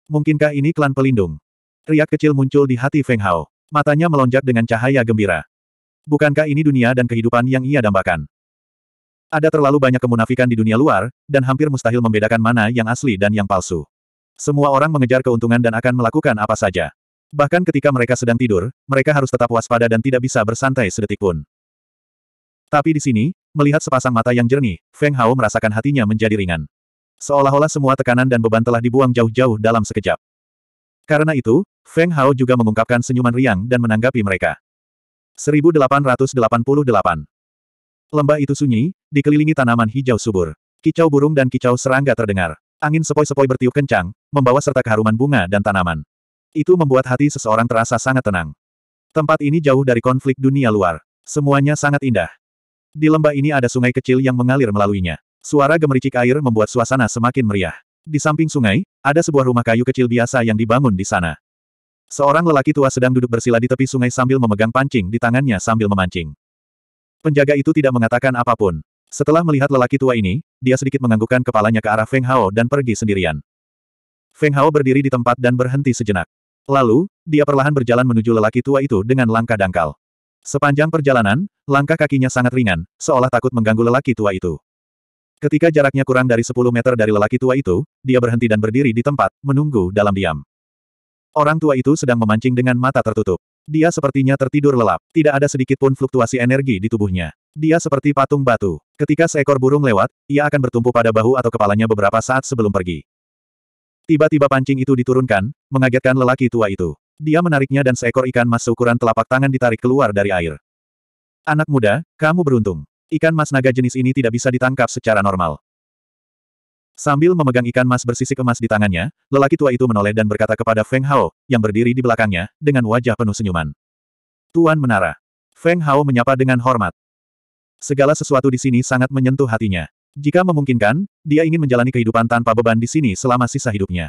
Mungkinkah ini klan pelindung? Riak kecil muncul di hati Feng Hao. Matanya melonjak dengan cahaya gembira. Bukankah ini dunia dan kehidupan yang ia dambakan? Ada terlalu banyak kemunafikan di dunia luar, dan hampir mustahil membedakan mana yang asli dan yang palsu. Semua orang mengejar keuntungan dan akan melakukan apa saja. Bahkan ketika mereka sedang tidur, mereka harus tetap waspada dan tidak bisa bersantai sedetik pun. Tapi di sini, Melihat sepasang mata yang jernih, Feng Hao merasakan hatinya menjadi ringan. Seolah-olah semua tekanan dan beban telah dibuang jauh-jauh dalam sekejap. Karena itu, Feng Hao juga mengungkapkan senyuman riang dan menanggapi mereka. 1888 Lembah itu sunyi, dikelilingi tanaman hijau subur. Kicau burung dan kicau serangga terdengar. Angin sepoi-sepoi bertiup kencang, membawa serta keharuman bunga dan tanaman. Itu membuat hati seseorang terasa sangat tenang. Tempat ini jauh dari konflik dunia luar. Semuanya sangat indah. Di lembah ini ada sungai kecil yang mengalir melaluinya. Suara gemericik air membuat suasana semakin meriah. Di samping sungai, ada sebuah rumah kayu kecil biasa yang dibangun di sana. Seorang lelaki tua sedang duduk bersila di tepi sungai sambil memegang pancing di tangannya sambil memancing. Penjaga itu tidak mengatakan apapun. Setelah melihat lelaki tua ini, dia sedikit menganggukkan kepalanya ke arah Feng Hao dan pergi sendirian. Feng Hao berdiri di tempat dan berhenti sejenak. Lalu, dia perlahan berjalan menuju lelaki tua itu dengan langkah dangkal. Sepanjang perjalanan, langkah kakinya sangat ringan, seolah takut mengganggu lelaki tua itu. Ketika jaraknya kurang dari 10 meter dari lelaki tua itu, dia berhenti dan berdiri di tempat, menunggu dalam diam. Orang tua itu sedang memancing dengan mata tertutup. Dia sepertinya tertidur lelap, tidak ada sedikit pun fluktuasi energi di tubuhnya. Dia seperti patung batu. Ketika seekor burung lewat, ia akan bertumpu pada bahu atau kepalanya beberapa saat sebelum pergi. Tiba-tiba pancing itu diturunkan, mengagetkan lelaki tua itu. Dia menariknya dan seekor ikan mas seukuran telapak tangan ditarik keluar dari air. Anak muda, kamu beruntung. Ikan mas naga jenis ini tidak bisa ditangkap secara normal. Sambil memegang ikan mas bersisik emas di tangannya, lelaki tua itu menoleh dan berkata kepada Feng Hao, yang berdiri di belakangnya, dengan wajah penuh senyuman. Tuan Menara. Feng Hao menyapa dengan hormat. Segala sesuatu di sini sangat menyentuh hatinya. Jika memungkinkan, dia ingin menjalani kehidupan tanpa beban di sini selama sisa hidupnya.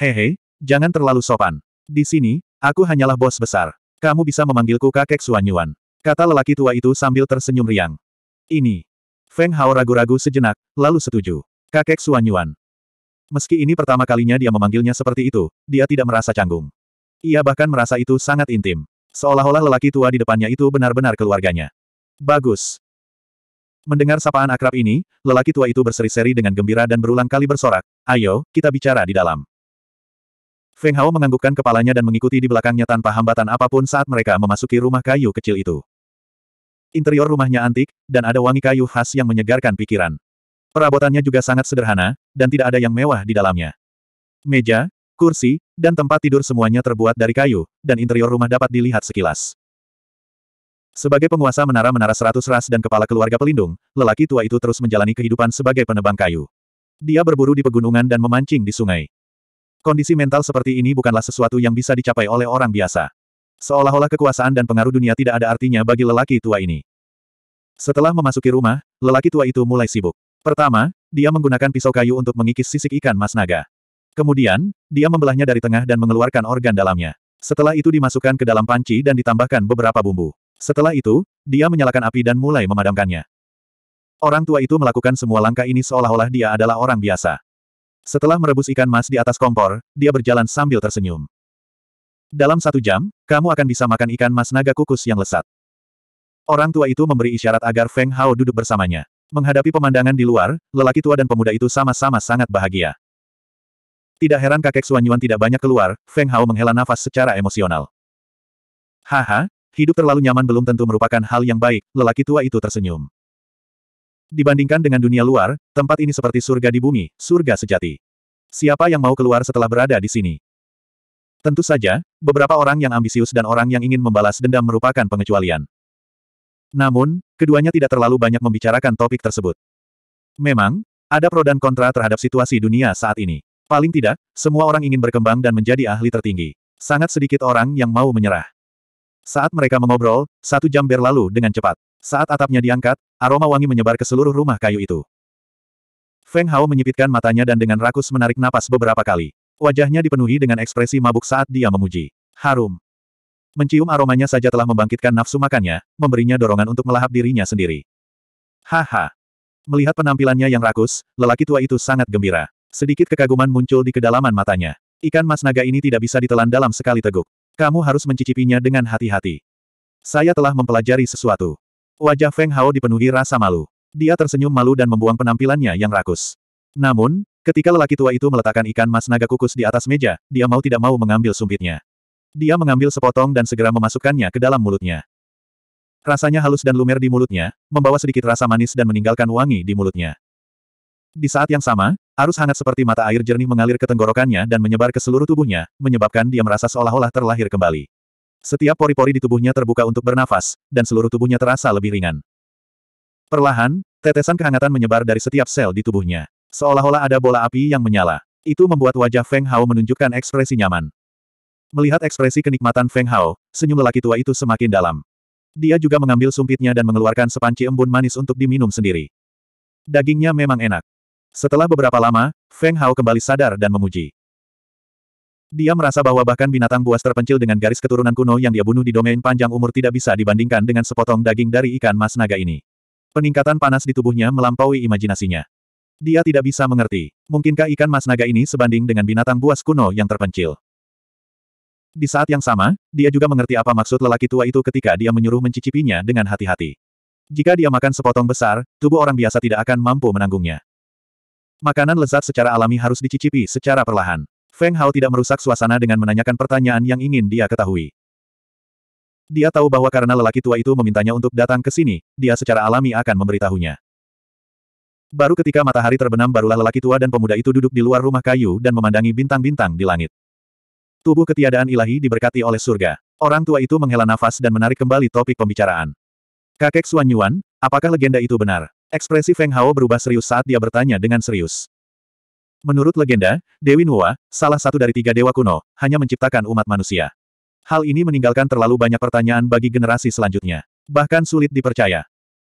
Hehe, jangan terlalu sopan. Di sini, aku hanyalah bos besar. Kamu bisa memanggilku kakek Suanyuan. Kata lelaki tua itu sambil tersenyum riang. Ini. Feng Hao ragu-ragu sejenak, lalu setuju. Kakek Suanyuan. Meski ini pertama kalinya dia memanggilnya seperti itu, dia tidak merasa canggung. Ia bahkan merasa itu sangat intim. Seolah-olah lelaki tua di depannya itu benar-benar keluarganya. Bagus. Mendengar sapaan akrab ini, lelaki tua itu berseri-seri dengan gembira dan berulang kali bersorak, ayo, kita bicara di dalam. Feng Hao menganggukkan kepalanya dan mengikuti di belakangnya tanpa hambatan apapun saat mereka memasuki rumah kayu kecil itu. Interior rumahnya antik, dan ada wangi kayu khas yang menyegarkan pikiran. Perabotannya juga sangat sederhana, dan tidak ada yang mewah di dalamnya. Meja, kursi, dan tempat tidur semuanya terbuat dari kayu, dan interior rumah dapat dilihat sekilas. Sebagai penguasa menara-menara seratus ras dan kepala keluarga pelindung, lelaki tua itu terus menjalani kehidupan sebagai penebang kayu. Dia berburu di pegunungan dan memancing di sungai. Kondisi mental seperti ini bukanlah sesuatu yang bisa dicapai oleh orang biasa. Seolah-olah kekuasaan dan pengaruh dunia tidak ada artinya bagi lelaki tua ini. Setelah memasuki rumah, lelaki tua itu mulai sibuk. Pertama, dia menggunakan pisau kayu untuk mengikis sisik ikan mas naga. Kemudian, dia membelahnya dari tengah dan mengeluarkan organ dalamnya. Setelah itu dimasukkan ke dalam panci dan ditambahkan beberapa bumbu. Setelah itu, dia menyalakan api dan mulai memadamkannya. Orang tua itu melakukan semua langkah ini seolah-olah dia adalah orang biasa. Setelah merebus ikan mas di atas kompor, dia berjalan sambil tersenyum. Dalam satu jam, kamu akan bisa makan ikan mas naga kukus yang lesat. Orang tua itu memberi isyarat agar Feng Hao duduk bersamanya. Menghadapi pemandangan di luar, lelaki tua dan pemuda itu sama-sama sangat bahagia. Tidak heran kakek Suanyuan tidak banyak keluar, Feng Hao menghela nafas secara emosional. Haha, hidup terlalu nyaman belum tentu merupakan hal yang baik, lelaki tua itu tersenyum. Dibandingkan dengan dunia luar, tempat ini seperti surga di bumi, surga sejati. Siapa yang mau keluar setelah berada di sini? Tentu saja, beberapa orang yang ambisius dan orang yang ingin membalas dendam merupakan pengecualian. Namun, keduanya tidak terlalu banyak membicarakan topik tersebut. Memang, ada pro dan kontra terhadap situasi dunia saat ini. Paling tidak, semua orang ingin berkembang dan menjadi ahli tertinggi. Sangat sedikit orang yang mau menyerah. Saat mereka mengobrol, satu jam berlalu dengan cepat. Saat atapnya diangkat, aroma wangi menyebar ke seluruh rumah kayu itu. Feng Hao menyipitkan matanya dan dengan rakus menarik napas beberapa kali. Wajahnya dipenuhi dengan ekspresi mabuk saat dia memuji. Harum. Mencium aromanya saja telah membangkitkan nafsu makannya, memberinya dorongan untuk melahap dirinya sendiri. Haha. Melihat penampilannya yang rakus, lelaki tua itu sangat gembira. Sedikit kekaguman muncul di kedalaman matanya. Ikan mas naga ini tidak bisa ditelan dalam sekali teguk. Kamu harus mencicipinya dengan hati-hati. Saya telah mempelajari sesuatu. Wajah Feng Hao dipenuhi rasa malu. Dia tersenyum malu dan membuang penampilannya yang rakus. Namun, ketika lelaki tua itu meletakkan ikan mas naga kukus di atas meja, dia mau tidak mau mengambil sumpitnya. Dia mengambil sepotong dan segera memasukkannya ke dalam mulutnya. Rasanya halus dan lumer di mulutnya, membawa sedikit rasa manis dan meninggalkan wangi di mulutnya. Di saat yang sama, arus hangat seperti mata air jernih mengalir ke tenggorokannya dan menyebar ke seluruh tubuhnya, menyebabkan dia merasa seolah-olah terlahir kembali. Setiap pori-pori di tubuhnya terbuka untuk bernafas, dan seluruh tubuhnya terasa lebih ringan. Perlahan, tetesan kehangatan menyebar dari setiap sel di tubuhnya. Seolah-olah ada bola api yang menyala. Itu membuat wajah Feng Hao menunjukkan ekspresi nyaman. Melihat ekspresi kenikmatan Feng Hao, senyum lelaki tua itu semakin dalam. Dia juga mengambil sumpitnya dan mengeluarkan sepanci embun manis untuk diminum sendiri. Dagingnya memang enak. Setelah beberapa lama, Feng Hao kembali sadar dan memuji. Dia merasa bahwa bahkan binatang buas terpencil dengan garis keturunan kuno yang dia bunuh di domain panjang umur tidak bisa dibandingkan dengan sepotong daging dari ikan mas naga ini. Peningkatan panas di tubuhnya melampaui imajinasinya. Dia tidak bisa mengerti. Mungkinkah ikan mas naga ini sebanding dengan binatang buas kuno yang terpencil? Di saat yang sama, dia juga mengerti apa maksud lelaki tua itu ketika dia menyuruh mencicipinya dengan hati-hati. Jika dia makan sepotong besar, tubuh orang biasa tidak akan mampu menanggungnya. Makanan lezat secara alami harus dicicipi secara perlahan. Feng Hao tidak merusak suasana dengan menanyakan pertanyaan yang ingin dia ketahui. Dia tahu bahwa karena lelaki tua itu memintanya untuk datang ke sini, dia secara alami akan memberitahunya. Baru ketika matahari terbenam barulah lelaki tua dan pemuda itu duduk di luar rumah kayu dan memandangi bintang-bintang di langit. Tubuh ketiadaan ilahi diberkati oleh surga. Orang tua itu menghela nafas dan menarik kembali topik pembicaraan. Kakek Xuan Yuan, apakah legenda itu benar? Ekspresi Feng Hao berubah serius saat dia bertanya dengan serius. Menurut legenda, Dewi Nuwa, salah satu dari tiga dewa kuno, hanya menciptakan umat manusia. Hal ini meninggalkan terlalu banyak pertanyaan bagi generasi selanjutnya. Bahkan sulit dipercaya.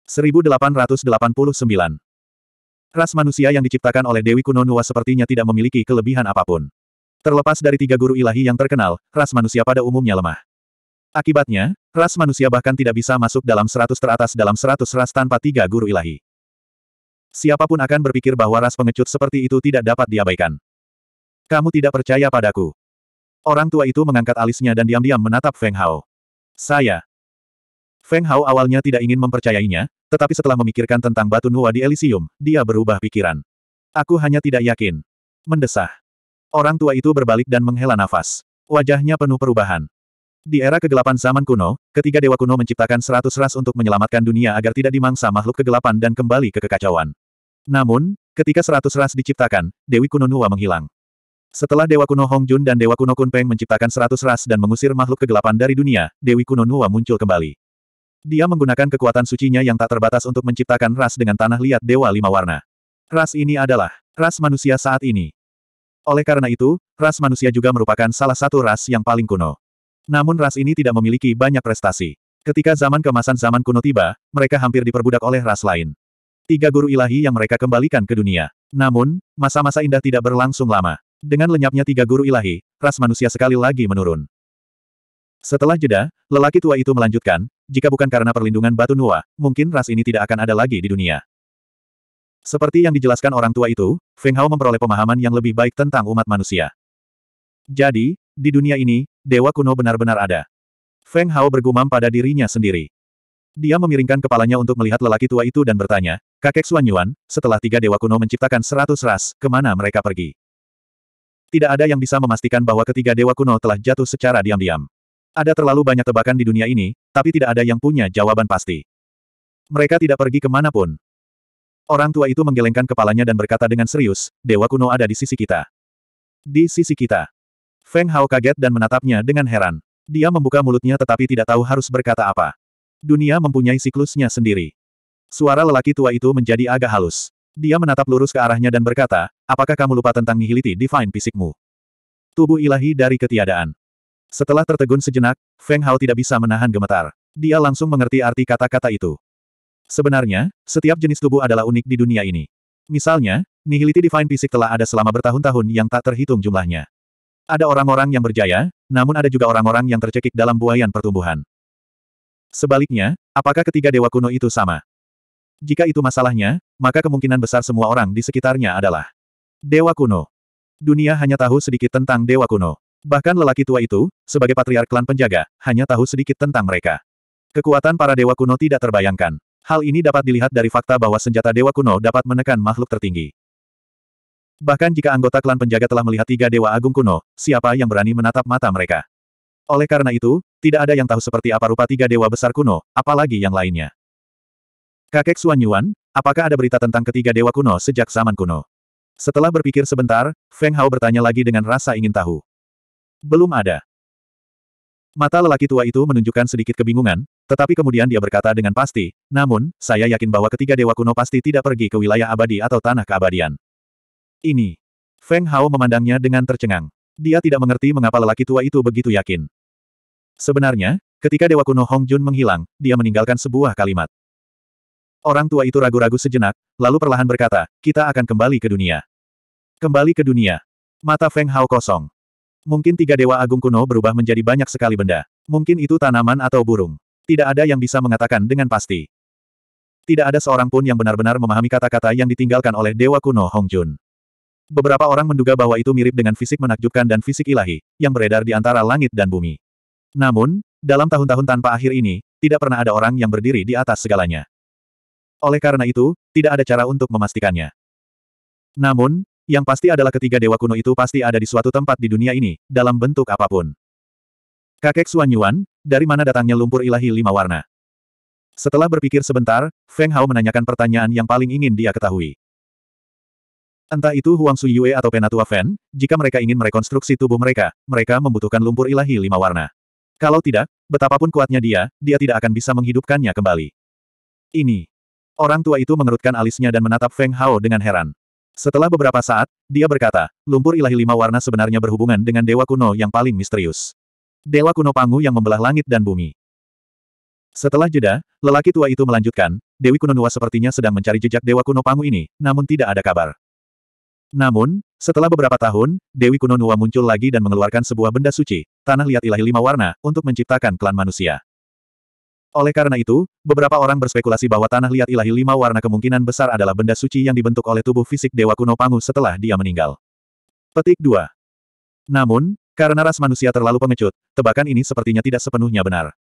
1889 Ras manusia yang diciptakan oleh Dewi Kuno Nuwa sepertinya tidak memiliki kelebihan apapun. Terlepas dari tiga guru ilahi yang terkenal, ras manusia pada umumnya lemah. Akibatnya, ras manusia bahkan tidak bisa masuk dalam seratus teratas dalam seratus ras tanpa tiga guru ilahi. Siapapun akan berpikir bahwa ras pengecut seperti itu tidak dapat diabaikan. Kamu tidak percaya padaku. Orang tua itu mengangkat alisnya dan diam-diam menatap Feng Hao. Saya. Feng Hao awalnya tidak ingin mempercayainya, tetapi setelah memikirkan tentang batu Nuwa di Elysium, dia berubah pikiran. Aku hanya tidak yakin. Mendesah. Orang tua itu berbalik dan menghela nafas. Wajahnya penuh perubahan. Di era kegelapan zaman kuno, ketiga dewa kuno menciptakan seratus ras untuk menyelamatkan dunia agar tidak dimangsa makhluk kegelapan dan kembali ke kekacauan. Namun, ketika seratus ras diciptakan, Dewi Kuno Nuwa menghilang. Setelah Dewa Kuno Hongjun dan Dewa Kuno Kunpeng menciptakan seratus ras dan mengusir makhluk kegelapan dari dunia, Dewi Kuno Nuwa muncul kembali. Dia menggunakan kekuatan sucinya yang tak terbatas untuk menciptakan ras dengan tanah liat Dewa Lima Warna. Ras ini adalah ras manusia saat ini. Oleh karena itu, ras manusia juga merupakan salah satu ras yang paling kuno. Namun ras ini tidak memiliki banyak prestasi. Ketika zaman kemasan zaman kuno tiba, mereka hampir diperbudak oleh ras lain tiga guru ilahi yang mereka kembalikan ke dunia. Namun, masa-masa indah tidak berlangsung lama. Dengan lenyapnya tiga guru ilahi, ras manusia sekali lagi menurun. Setelah jeda, lelaki tua itu melanjutkan, jika bukan karena perlindungan batu nua, mungkin ras ini tidak akan ada lagi di dunia. Seperti yang dijelaskan orang tua itu, Feng Hao memperoleh pemahaman yang lebih baik tentang umat manusia. Jadi, di dunia ini, dewa kuno benar-benar ada. Feng Hao bergumam pada dirinya sendiri. Dia memiringkan kepalanya untuk melihat lelaki tua itu dan bertanya, Kakek Xuan Yuan, setelah tiga dewa kuno menciptakan seratus ras, kemana mereka pergi? Tidak ada yang bisa memastikan bahwa ketiga dewa kuno telah jatuh secara diam-diam. Ada terlalu banyak tebakan di dunia ini, tapi tidak ada yang punya jawaban pasti. Mereka tidak pergi kemanapun. Orang tua itu menggelengkan kepalanya dan berkata dengan serius, dewa kuno ada di sisi kita. Di sisi kita. Feng Hao kaget dan menatapnya dengan heran. Dia membuka mulutnya tetapi tidak tahu harus berkata apa. Dunia mempunyai siklusnya sendiri. Suara lelaki tua itu menjadi agak halus. Dia menatap lurus ke arahnya dan berkata, apakah kamu lupa tentang nihiliti divine fisikmu? Tubuh ilahi dari ketiadaan. Setelah tertegun sejenak, Feng Hao tidak bisa menahan gemetar. Dia langsung mengerti arti kata-kata itu. Sebenarnya, setiap jenis tubuh adalah unik di dunia ini. Misalnya, nihiliti divine fisik telah ada selama bertahun-tahun yang tak terhitung jumlahnya. Ada orang-orang yang berjaya, namun ada juga orang-orang yang tercekik dalam buayan pertumbuhan. Sebaliknya, apakah ketiga dewa kuno itu sama? Jika itu masalahnya, maka kemungkinan besar semua orang di sekitarnya adalah Dewa Kuno. Dunia hanya tahu sedikit tentang Dewa Kuno. Bahkan lelaki tua itu, sebagai patriark klan penjaga, hanya tahu sedikit tentang mereka. Kekuatan para Dewa Kuno tidak terbayangkan. Hal ini dapat dilihat dari fakta bahwa senjata Dewa Kuno dapat menekan makhluk tertinggi. Bahkan jika anggota klan penjaga telah melihat tiga Dewa Agung Kuno, siapa yang berani menatap mata mereka? Oleh karena itu, tidak ada yang tahu seperti apa rupa tiga Dewa Besar Kuno, apalagi yang lainnya. Kakek Xuan Yuan, apakah ada berita tentang ketiga dewa kuno sejak zaman kuno? Setelah berpikir sebentar, Feng Hao bertanya lagi dengan rasa ingin tahu. Belum ada. Mata lelaki tua itu menunjukkan sedikit kebingungan, tetapi kemudian dia berkata dengan pasti, namun, saya yakin bahwa ketiga dewa kuno pasti tidak pergi ke wilayah abadi atau tanah keabadian. Ini. Feng Hao memandangnya dengan tercengang. Dia tidak mengerti mengapa lelaki tua itu begitu yakin. Sebenarnya, ketika dewa kuno Hong Jun menghilang, dia meninggalkan sebuah kalimat. Orang tua itu ragu-ragu sejenak, lalu perlahan berkata, kita akan kembali ke dunia. Kembali ke dunia. Mata Feng Hao kosong. Mungkin tiga dewa agung kuno berubah menjadi banyak sekali benda. Mungkin itu tanaman atau burung. Tidak ada yang bisa mengatakan dengan pasti. Tidak ada seorang pun yang benar-benar memahami kata-kata yang ditinggalkan oleh dewa kuno Hong Jun. Beberapa orang menduga bahwa itu mirip dengan fisik menakjubkan dan fisik ilahi, yang beredar di antara langit dan bumi. Namun, dalam tahun-tahun tanpa akhir ini, tidak pernah ada orang yang berdiri di atas segalanya. Oleh karena itu, tidak ada cara untuk memastikannya. Namun, yang pasti adalah ketiga dewa kuno itu pasti ada di suatu tempat di dunia ini, dalam bentuk apapun. Kakek Xuan Yuan, dari mana datangnya lumpur ilahi lima warna? Setelah berpikir sebentar, Feng Hao menanyakan pertanyaan yang paling ingin dia ketahui. Entah itu Huang Su Yue atau Penatua Fen, jika mereka ingin merekonstruksi tubuh mereka, mereka membutuhkan lumpur ilahi lima warna. Kalau tidak, betapapun kuatnya dia, dia tidak akan bisa menghidupkannya kembali. Ini Orang tua itu mengerutkan alisnya dan menatap Feng Hao dengan heran. Setelah beberapa saat, dia berkata, lumpur ilahi lima warna sebenarnya berhubungan dengan dewa kuno yang paling misterius. Dewa kuno Pangu yang membelah langit dan bumi. Setelah jeda, lelaki tua itu melanjutkan, Dewi Kuno Nua sepertinya sedang mencari jejak Dewa Kuno Pangu ini, namun tidak ada kabar. Namun, setelah beberapa tahun, Dewi Kuno Nua muncul lagi dan mengeluarkan sebuah benda suci, Tanah Liat Ilahi Lima Warna, untuk menciptakan klan manusia. Oleh karena itu, beberapa orang berspekulasi bahwa tanah liat ilahi lima warna kemungkinan besar adalah benda suci yang dibentuk oleh tubuh fisik Dewa Kuno Pangu setelah dia meninggal. Petik 2. Namun, karena ras manusia terlalu pengecut, tebakan ini sepertinya tidak sepenuhnya benar.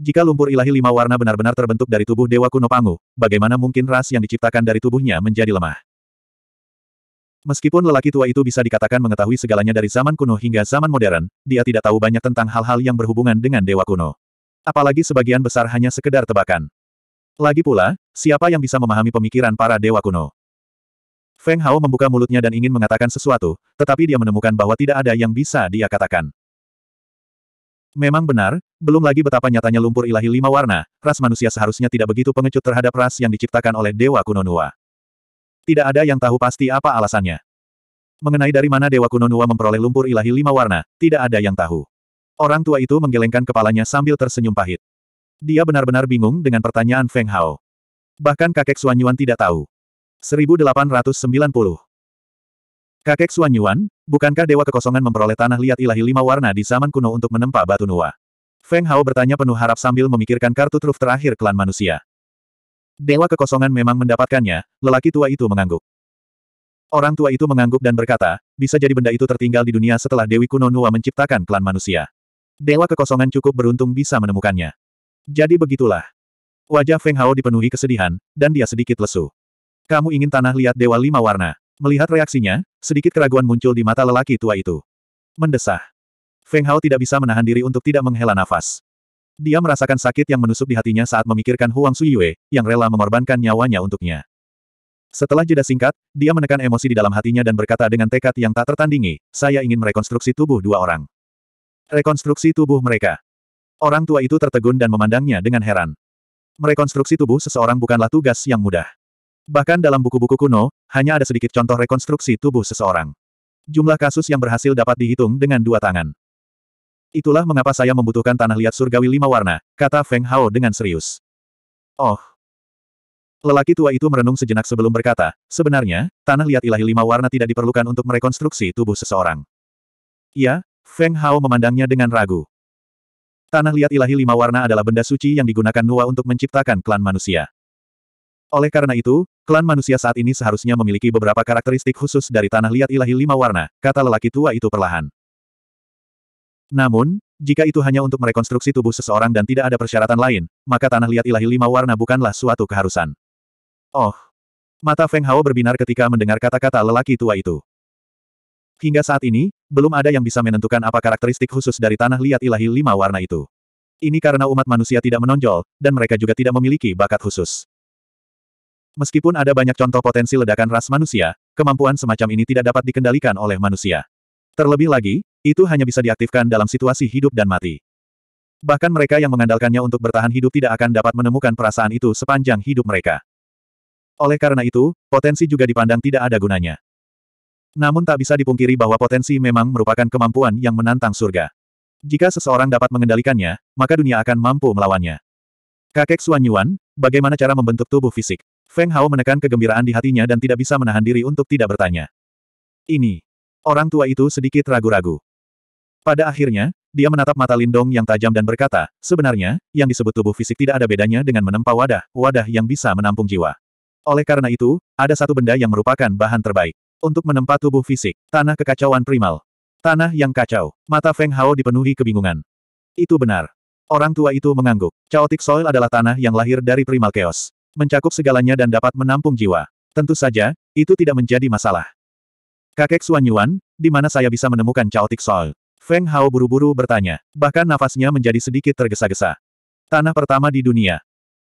Jika lumpur ilahi lima warna benar-benar terbentuk dari tubuh Dewa Kuno Pangu, bagaimana mungkin ras yang diciptakan dari tubuhnya menjadi lemah? Meskipun lelaki tua itu bisa dikatakan mengetahui segalanya dari zaman kuno hingga zaman modern, dia tidak tahu banyak tentang hal-hal yang berhubungan dengan Dewa Kuno. Apalagi sebagian besar hanya sekedar tebakan. Lagi pula, siapa yang bisa memahami pemikiran para dewa kuno? Feng Hao membuka mulutnya dan ingin mengatakan sesuatu, tetapi dia menemukan bahwa tidak ada yang bisa dia katakan. Memang benar, belum lagi betapa nyatanya lumpur ilahi lima warna, ras manusia seharusnya tidak begitu pengecut terhadap ras yang diciptakan oleh Dewa Kuno Nua. Tidak ada yang tahu pasti apa alasannya. Mengenai dari mana Dewa Kuno Nua memperoleh lumpur ilahi lima warna, tidak ada yang tahu. Orang tua itu menggelengkan kepalanya sambil tersenyum pahit. Dia benar-benar bingung dengan pertanyaan Feng Hao. Bahkan kakek Xuan Yuan tidak tahu. 1890. Kakek Xuan Yuan, bukankah dewa kekosongan memperoleh tanah liat ilahi lima warna di zaman kuno untuk menempa batu nua? Feng Hao bertanya penuh harap sambil memikirkan kartu truf terakhir klan manusia. Dewa kekosongan memang mendapatkannya, lelaki tua itu mengangguk. Orang tua itu mengangguk dan berkata, bisa jadi benda itu tertinggal di dunia setelah Dewi Kuno Nua menciptakan klan manusia. Dewa kekosongan cukup beruntung bisa menemukannya. Jadi begitulah. Wajah Feng Hao dipenuhi kesedihan, dan dia sedikit lesu. Kamu ingin tanah liat Dewa Lima Warna. Melihat reaksinya, sedikit keraguan muncul di mata lelaki tua itu. Mendesah. Feng Hao tidak bisa menahan diri untuk tidak menghela nafas. Dia merasakan sakit yang menusuk di hatinya saat memikirkan Huang Suyue, yang rela mengorbankan nyawanya untuknya. Setelah jeda singkat, dia menekan emosi di dalam hatinya dan berkata dengan tekad yang tak tertandingi, saya ingin merekonstruksi tubuh dua orang. Rekonstruksi tubuh mereka. Orang tua itu tertegun dan memandangnya dengan heran. Merekonstruksi tubuh seseorang bukanlah tugas yang mudah. Bahkan dalam buku-buku kuno, hanya ada sedikit contoh rekonstruksi tubuh seseorang. Jumlah kasus yang berhasil dapat dihitung dengan dua tangan. Itulah mengapa saya membutuhkan tanah liat surgawi lima warna, kata Feng Hao dengan serius. Oh. Lelaki tua itu merenung sejenak sebelum berkata, sebenarnya, tanah liat ilahi lima warna tidak diperlukan untuk merekonstruksi tubuh seseorang. Ya. Feng Hao memandangnya dengan ragu. Tanah liat ilahi lima warna adalah benda suci yang digunakan Nuwa untuk menciptakan klan manusia. Oleh karena itu, klan manusia saat ini seharusnya memiliki beberapa karakteristik khusus dari tanah liat ilahi lima warna, kata lelaki tua itu perlahan. Namun, jika itu hanya untuk merekonstruksi tubuh seseorang dan tidak ada persyaratan lain, maka tanah liat ilahi lima warna bukanlah suatu keharusan. Oh! Mata Feng Hao berbinar ketika mendengar kata-kata lelaki tua itu. Hingga saat ini, belum ada yang bisa menentukan apa karakteristik khusus dari tanah liat ilahi lima warna itu. Ini karena umat manusia tidak menonjol, dan mereka juga tidak memiliki bakat khusus. Meskipun ada banyak contoh potensi ledakan ras manusia, kemampuan semacam ini tidak dapat dikendalikan oleh manusia. Terlebih lagi, itu hanya bisa diaktifkan dalam situasi hidup dan mati. Bahkan mereka yang mengandalkannya untuk bertahan hidup tidak akan dapat menemukan perasaan itu sepanjang hidup mereka. Oleh karena itu, potensi juga dipandang tidak ada gunanya. Namun tak bisa dipungkiri bahwa potensi memang merupakan kemampuan yang menantang surga. Jika seseorang dapat mengendalikannya, maka dunia akan mampu melawannya. Kakek Xuan Yuan, bagaimana cara membentuk tubuh fisik? Feng Hao menekan kegembiraan di hatinya dan tidak bisa menahan diri untuk tidak bertanya. Ini. Orang tua itu sedikit ragu-ragu. Pada akhirnya, dia menatap mata Lindong yang tajam dan berkata, sebenarnya, yang disebut tubuh fisik tidak ada bedanya dengan menempa wadah, wadah yang bisa menampung jiwa. Oleh karena itu, ada satu benda yang merupakan bahan terbaik untuk menempa tubuh fisik, tanah kekacauan primal. Tanah yang kacau. Mata Feng Hao dipenuhi kebingungan. Itu benar. Orang tua itu mengangguk. Chaotic Soil adalah tanah yang lahir dari primal chaos. Mencakup segalanya dan dapat menampung jiwa. Tentu saja, itu tidak menjadi masalah. Kakek Xuan Yuan, di mana saya bisa menemukan Chaotic Soil? Feng Hao buru-buru bertanya. Bahkan nafasnya menjadi sedikit tergesa-gesa. Tanah pertama di dunia.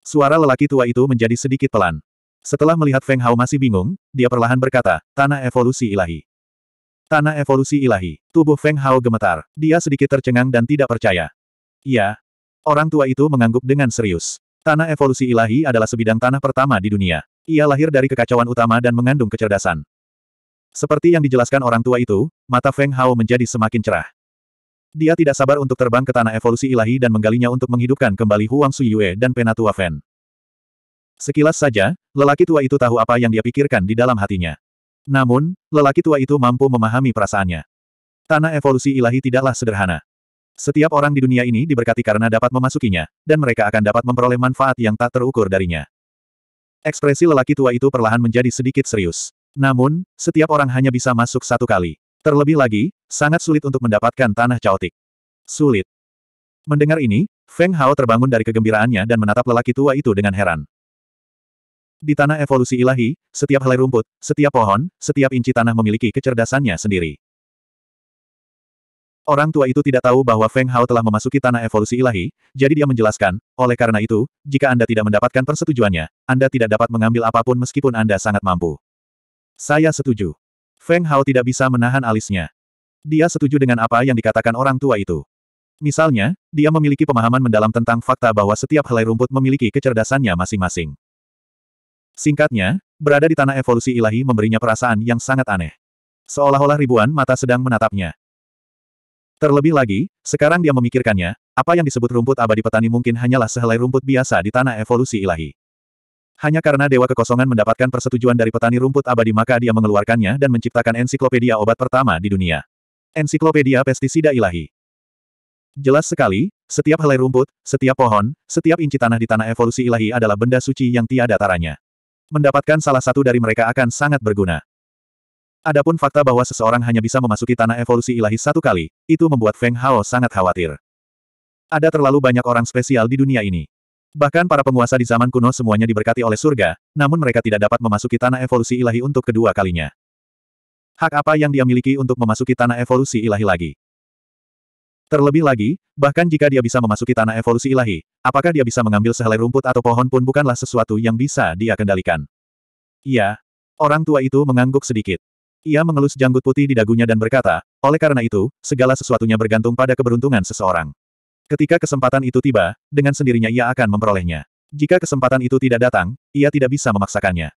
Suara lelaki tua itu menjadi sedikit pelan. Setelah melihat Feng Hao masih bingung, dia perlahan berkata, Tanah Evolusi Ilahi. Tanah Evolusi Ilahi. Tubuh Feng Hao gemetar. Dia sedikit tercengang dan tidak percaya. Iya. Orang tua itu mengangguk dengan serius. Tanah Evolusi Ilahi adalah sebidang tanah pertama di dunia. Ia lahir dari kekacauan utama dan mengandung kecerdasan. Seperti yang dijelaskan orang tua itu, mata Feng Hao menjadi semakin cerah. Dia tidak sabar untuk terbang ke tanah evolusi ilahi dan menggalinya untuk menghidupkan kembali Huang Suyue dan Penatua Fen. Sekilas saja, lelaki tua itu tahu apa yang dia pikirkan di dalam hatinya. Namun, lelaki tua itu mampu memahami perasaannya. Tanah evolusi ilahi tidaklah sederhana. Setiap orang di dunia ini diberkati karena dapat memasukinya, dan mereka akan dapat memperoleh manfaat yang tak terukur darinya. Ekspresi lelaki tua itu perlahan menjadi sedikit serius. Namun, setiap orang hanya bisa masuk satu kali. Terlebih lagi, sangat sulit untuk mendapatkan tanah caotik. Sulit. Mendengar ini, Feng Hao terbangun dari kegembiraannya dan menatap lelaki tua itu dengan heran. Di tanah evolusi ilahi, setiap helai rumput, setiap pohon, setiap inci tanah memiliki kecerdasannya sendiri. Orang tua itu tidak tahu bahwa Feng Hao telah memasuki tanah evolusi ilahi, jadi dia menjelaskan, oleh karena itu, jika Anda tidak mendapatkan persetujuannya, Anda tidak dapat mengambil apapun meskipun Anda sangat mampu. Saya setuju. Feng Hao tidak bisa menahan alisnya. Dia setuju dengan apa yang dikatakan orang tua itu. Misalnya, dia memiliki pemahaman mendalam tentang fakta bahwa setiap helai rumput memiliki kecerdasannya masing-masing. Singkatnya, berada di tanah evolusi ilahi memberinya perasaan yang sangat aneh. Seolah-olah ribuan mata sedang menatapnya. Terlebih lagi, sekarang dia memikirkannya, apa yang disebut rumput abadi petani mungkin hanyalah sehelai rumput biasa di tanah evolusi ilahi. Hanya karena Dewa Kekosongan mendapatkan persetujuan dari petani rumput abadi maka dia mengeluarkannya dan menciptakan ensiklopedia obat pertama di dunia. Ensiklopedia Pestisida Ilahi Jelas sekali, setiap helai rumput, setiap pohon, setiap inci tanah di tanah evolusi ilahi adalah benda suci yang tiada taranya mendapatkan salah satu dari mereka akan sangat berguna. Adapun fakta bahwa seseorang hanya bisa memasuki tanah evolusi ilahi satu kali, itu membuat Feng Hao sangat khawatir. Ada terlalu banyak orang spesial di dunia ini. Bahkan para penguasa di zaman kuno semuanya diberkati oleh surga, namun mereka tidak dapat memasuki tanah evolusi ilahi untuk kedua kalinya. Hak apa yang dia miliki untuk memasuki tanah evolusi ilahi lagi? Terlebih lagi, bahkan jika dia bisa memasuki tanah evolusi ilahi, apakah dia bisa mengambil sehelai rumput atau pohon pun bukanlah sesuatu yang bisa dia kendalikan. Iya. Orang tua itu mengangguk sedikit. Ia mengelus janggut putih di dagunya dan berkata, oleh karena itu, segala sesuatunya bergantung pada keberuntungan seseorang. Ketika kesempatan itu tiba, dengan sendirinya ia akan memperolehnya. Jika kesempatan itu tidak datang, ia tidak bisa memaksakannya.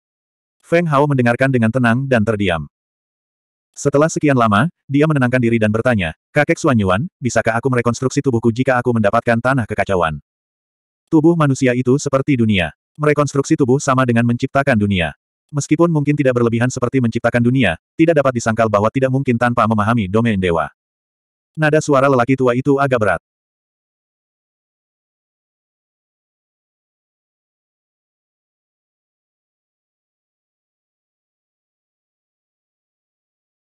Feng Hao mendengarkan dengan tenang dan terdiam. Setelah sekian lama, dia menenangkan diri dan bertanya, Kakek Xuan Yuan, bisakah aku merekonstruksi tubuhku jika aku mendapatkan tanah kekacauan? Tubuh manusia itu seperti dunia. Merekonstruksi tubuh sama dengan menciptakan dunia. Meskipun mungkin tidak berlebihan seperti menciptakan dunia, tidak dapat disangkal bahwa tidak mungkin tanpa memahami domain dewa. Nada suara lelaki tua itu agak berat.